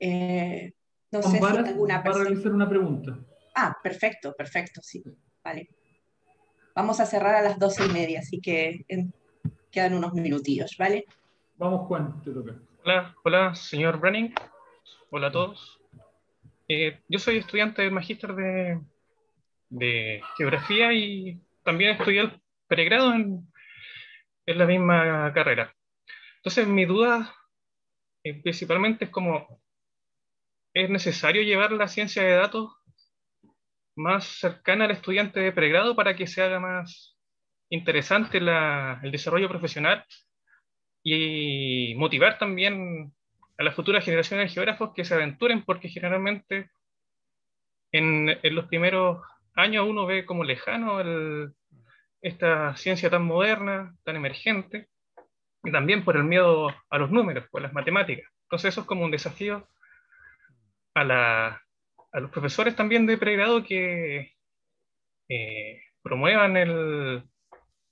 Eh, no sé para, alguna una pregunta. Ah, perfecto, perfecto, sí. Vale. Vamos a cerrar a las doce y media, así que quedan unos minutillos, ¿vale? Vamos, Juan, te toca. Hola, hola, señor Brenning. Hola a todos. Eh, yo soy estudiante de magíster de, geografía y también estudié el pregrado en, la misma carrera. Entonces, mi duda eh, principalmente es cómo ¿es necesario llevar la ciencia de datos más cercana al estudiante de pregrado para que se haga más interesante el desarrollo profesional y motivar también a las futuras generaciones de geógrafos que se aventuren, porque generalmente en, los primeros años uno ve como lejano esta ciencia tan moderna, tan emergente, y también por el miedo a los números, por las matemáticas. Entonces eso es como un desafío a, los profesores también de pregrado que eh, promuevan el,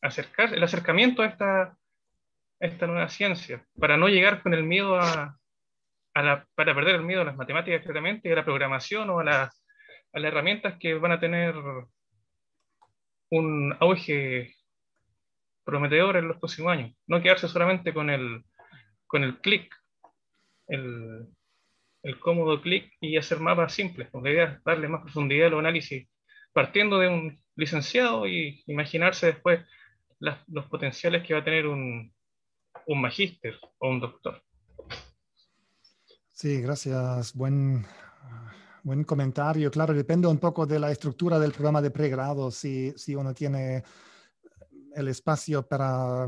acercar, el acercamiento a esta esta nueva ciencia, para no llegar con el miedo a, la, para perder el miedo a las matemáticas claramente, a la programación o a, las herramientas que van a tener un auge prometedor en los próximos años. No quedarse solamente con el, con el clic, el, cómodo clic y hacer mapas simples. La idea es darle más profundidad a los análisis, partiendo de un licenciado y imaginarse después los potenciales que va a tener un, un magíster o un doctor. Sí, gracias. Buen, buen comentario. Claro, depende un poco de la estructura del programa de pregrado, si, si uno tiene el espacio para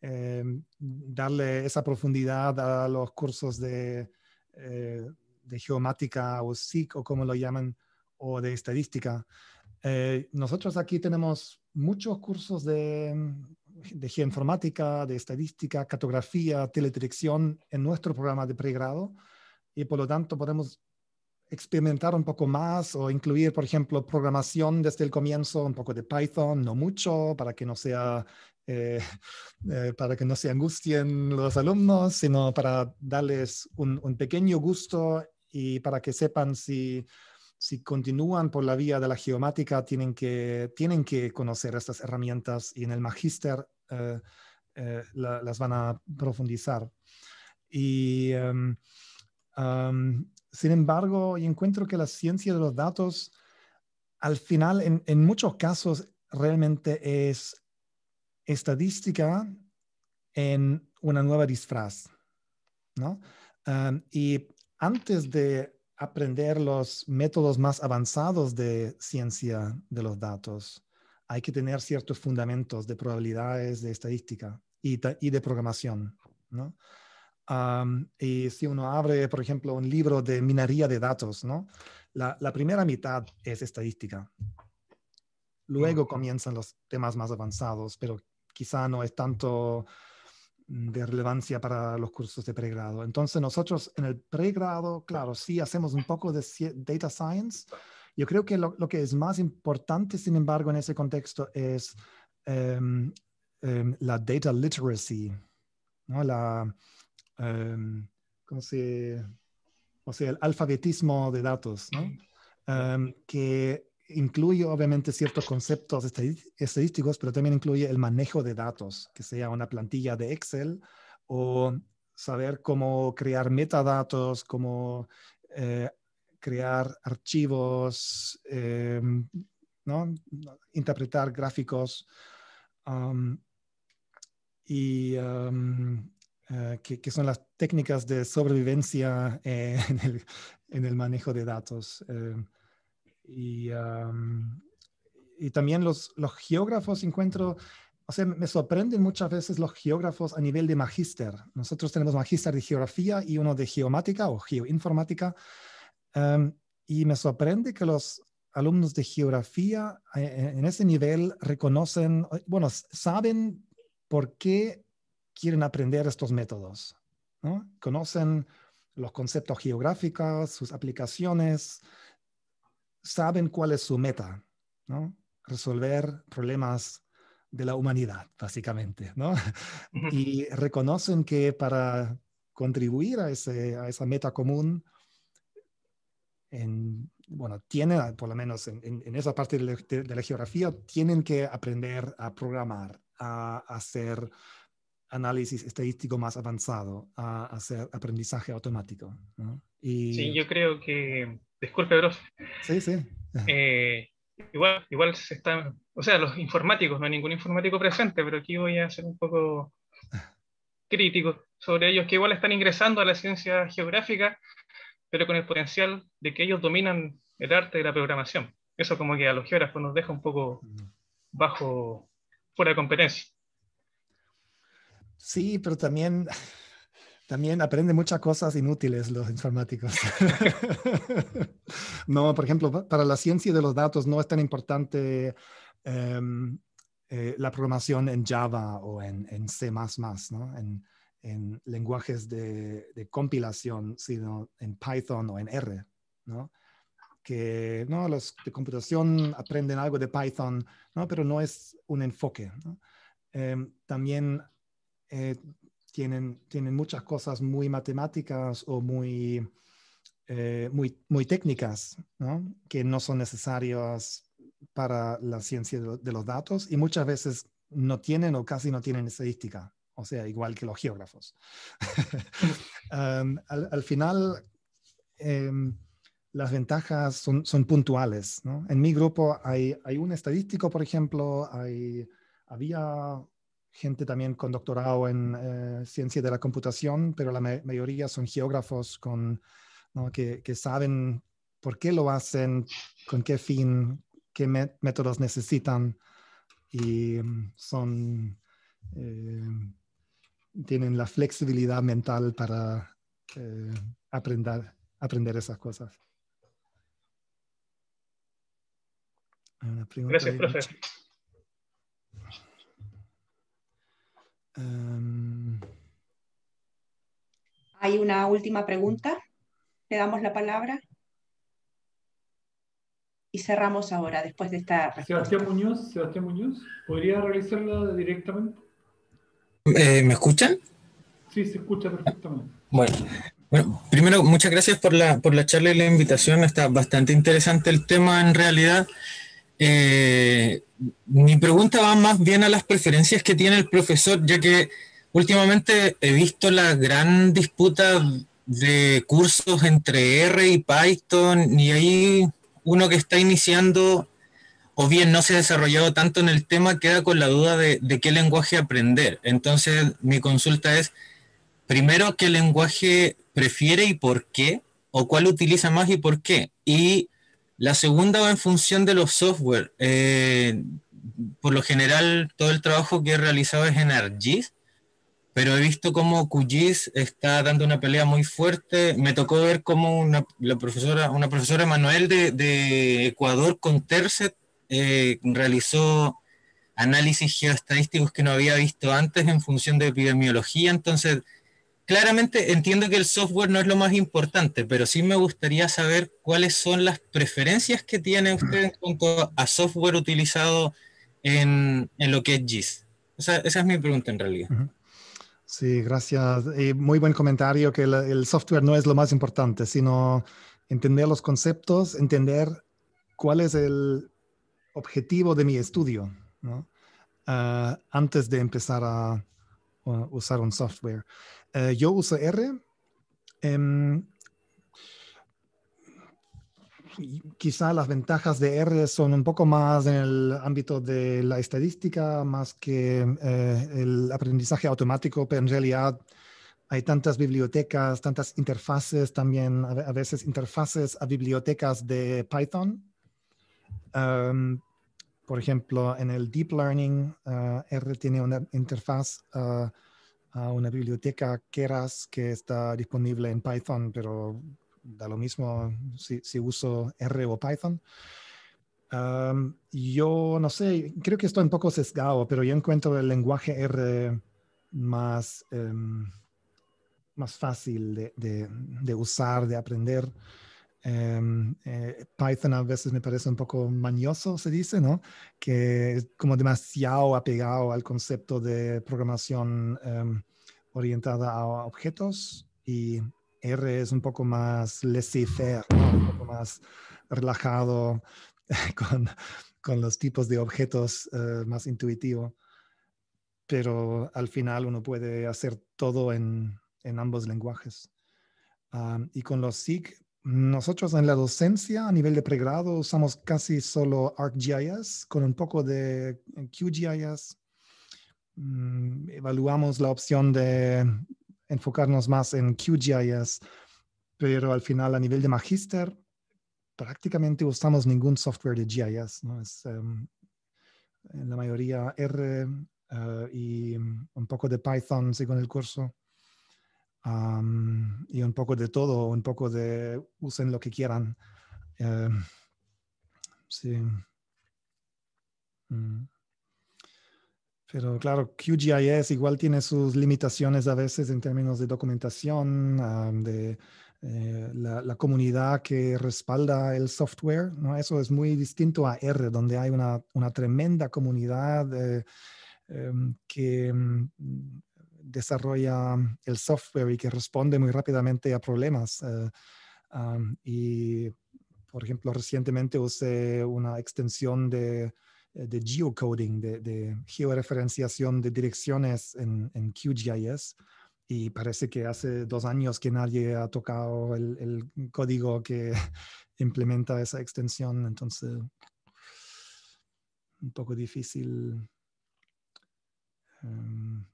eh, darle esa profundidad a los cursos de, eh, de geomática o SIC o como lo llaman, o de estadística. Eh, nosotros aquí tenemos muchos cursos de, de geoinformática, de estadística, cartografía, teledirección en nuestro programa de pregrado y por lo tanto podemos experimentar un poco más o incluir, por ejemplo, programación desde el comienzo, un poco de Python, no mucho, para que no sea, eh, eh, para que no se angustien los alumnos, sino para darles un, pequeño gusto y para que sepan si, si, continúan por la vía de la geomática, tienen que, tienen que conocer estas herramientas y en el magíster eh, eh, las van a profundizar. Y em, em, sin embargo, yo encuentro que la ciencia de los datos, al final, en, muchos casos, realmente es estadística en una nueva disfraz. Em, y antes de aprender los métodos más avanzados de ciencia de los datos, hay que tener ciertos fundamentos de probabilidades, de estadística y, de programación. ¿no? y si uno abre, por ejemplo, un libro de minería de datos, ¿no? la, la primera mitad es estadística. Luego comienzan los temas más avanzados, pero quizá no es tanto de relevancia para los cursos de pregrado. Entonces nosotros en el pregrado, claro, sí hacemos un poco de data science, yo creo que lo, que es más importante, sin embargo, en ese contexto es em, em, la data literacy, ¿no? la, em, se, o sea, el alfabetismo de datos, ¿no? que incluye obviamente ciertos conceptos estadísticos, pero también incluye el manejo de datos, que sea una plantilla de Excel o saber cómo crear metadatos, cómo eh, crear archivos, em, ¿no? interpretar gráficos y eh, que, son las técnicas de sobrevivencia en, el, en, el, manejo de datos. Em, y, y, también los, los geógrafos encuentro o sea, me sorprenden muchas veces los geógrafos a nivel de magíster. Nosotros tenemos magíster de geografía y uno de geomática o geoinformática. Em, y me sorprende que los alumnos de geografía eh, eh, en ese nivel reconocen, eh, bueno, saben por qué quieren aprender estos métodos. ¿no? Conocen los conceptos geográficos, sus aplicaciones, saben cuál es su meta, ¿no? resolver problemas de la humanidad, básicamente, ¿no? y reconocen que para contribuir a, ese, a esa meta común, en, bueno, tiene, ah, por lo menos en, esa parte de la, geografía, tienen que aprender a programar, a, hacer análisis estadístico más avanzado, a, hacer aprendizaje automático. Y... Sí, yo creo que, disculpe, bro. Sí, sí. Eh, igual, igual se están, o sea, los informáticos, no hay ningún informático presente, pero aquí voy a ser un poco crítico sobre ellos, que igual están ingresando a la ciencia geográfica pero con el potencial de que ellos dominan el arte de la programación. Eso como que a los geógrafos nos deja un poco bajo, fuera de competencia. Sí, pero también, también aprenden muchas cosas inútiles los informáticos. no, por ejemplo, para la ciencia de los datos no es tan importante em, eh, la programación en Java o en, en C++, ¿no? En, en lenguajes de, compilación, sino en Python o en R, ¿no? Que, no, los de computación aprenden algo de Python, ¿no? Pero no es un enfoque, em, También eh, tienen, tienen muchas cosas muy matemáticas o muy, eh, muy, muy técnicas, ¿no? Que no son necesarias para la ciencia de los datos y muchas veces no tienen o casi no tienen estadística, o sea, igual que los geógrafos. al, final, em, las ventajas son, son puntuales. ¿no? En mi grupo hay, hay, un estadístico, por ejemplo, hay, había gente también con doctorado en eh, ciencia de la computación, pero la mayoría son geógrafos con, ¿no? que, que, saben por qué lo hacen, con qué fin, qué métodos necesitan y em, son... Em, tienen la flexibilidad mental para eh, aprender, esas cosas. Gracias, profesor. Em. Hay una última pregunta. Le damos la palabra. Y cerramos ahora, después de esta respuesta. Sebastián Muñoz, Sebastián Muñoz, ¿podría realizarla directamente? Eh, ¿Me escuchan? Sí, se escucha perfectamente. Bueno, primero, muchas gracias por la, charla y la invitación. Está bastante interesante el tema en realidad. Eh, mi pregunta va más bien a las preferencias que tiene el profesor, ya que últimamente he visto la gran disputa de cursos entre R y Python y ahí uno que está iniciando o bien no se ha desarrollado tanto en el tema, queda con la duda de, qué lenguaje aprender. Entonces, mi consulta es, primero, ¿qué lenguaje prefiere y por qué? ¿O cuál utiliza más y por qué? Y la segunda va en función de los software. Eh, por lo general, todo el trabajo que he realizado es en ArcGIS, pero he visto cómo QGIS está dando una pelea muy fuerte. Me tocó ver cómo una, la profesora, una profesora Manuel de, de Ecuador con Tercet eh, realizó análisis geoestadísticos que no había visto antes en función de epidemiología, entonces claramente entiendo que el software no es lo más importante, pero sí me gustaría saber cuáles son las preferencias que tienen usted en a software utilizado en, en lo que es GIS. Esa, es mi pregunta en realidad. Sí, gracias. Eh, muy buen comentario que el software no es lo más importante, sino entender los conceptos, entender cuál es el objetivo de mi estudio, ah, antes de empezar a usar un software. Eh, yo uso R. Em, quizá las ventajas de R son un poco más en el ámbito de la estadística, más que eh, el aprendizaje automático, pero en realidad hay tantas bibliotecas, tantas interfaces también, a veces interfaces a bibliotecas de Python por ejemplo, en el Deep Learning, ah, R tiene una interfaz ah, a una biblioteca Keras que está disponible en Python, pero da lo mismo si, uso R o Python. yo no sé, creo que estoy un poco sesgado, pero yo encuentro el lenguaje R más, em, más fácil de, de usar, de aprender. Em, eh, Python a veces me parece un poco mañoso, se dice, ¿no? Que es como demasiado apegado al concepto de programación em, orientada a objetos y R es un poco más laissez-faire, un poco más relajado con, los tipos de objetos eh, más intuitivo. Pero al final uno puede hacer todo en, ambos lenguajes. y con los SIG nosotros en la docencia a nivel de pregrado usamos casi solo ArcGIS con un poco de eh, QGIS. Mm, evaluamos la opción de enfocarnos más en QGIS, pero al final a nivel de magíster prácticamente usamos ningún software de GIS. Es em, en la mayoría R eh, y un poco de Python según el curso y un poco de todo, un poco de usen lo que quieran. Eh, sí. Mm. Pero claro, QGIS igual tiene sus limitaciones a veces en términos de documentación, de eh, la, comunidad que respalda el software. ¿no? Eso es muy distinto a R, donde hay una, tremenda comunidad eh, em, que mm, desarrolla el software y que responde muy rápidamente a problemas. Eh, y, por ejemplo, recientemente usé una extensión de, eh, geocoding, de, georeferenciación de direcciones en, QGIS. Y parece que hace dos años que nadie ha tocado el, código que implementa esa extensión. Entonces, un poco difícil. Em,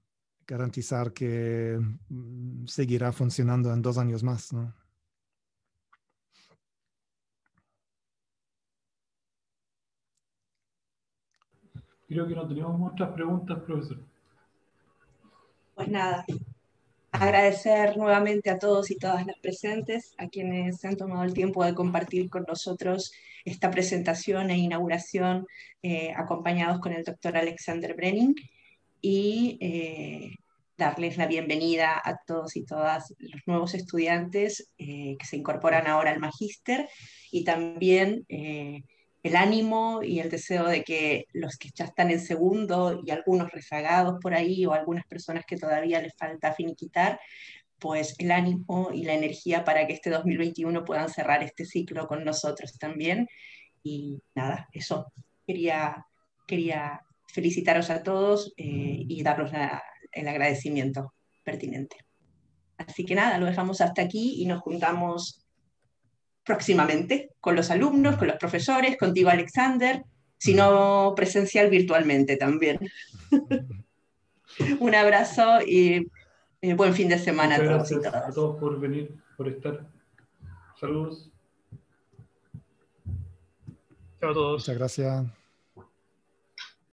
garantizar que mm, seguirá funcionando en dos años más, Creo que no tenemos muchas preguntas, profesor. Pues nada, agradecer nuevamente a todos y todas las presentes, a quienes han tomado el tiempo de compartir con nosotros esta presentación e inauguración, eh, acompañados con el doctor Alexander Brenning y eh, darles la bienvenida a todos y todas los nuevos estudiantes eh, que se incorporan ahora al magíster y también eh, el ánimo y el deseo de que los que ya están en segundo y algunos rezagados por ahí o algunas personas que todavía les falta finiquitar, pues el ánimo y la energía para que este 2021 puedan cerrar este ciclo con nosotros también. Y nada, eso quería, quería felicitaros a todos eh, y daros el agradecimiento pertinente. Así que nada, lo dejamos hasta aquí y nos juntamos próximamente con los alumnos, con los profesores, contigo Alexander, si no presencial virtualmente también. Un abrazo y eh, buen fin de semana a todos y todas. A todos por venir, por estar. Saludos. Chao a todos. Muchas gracias.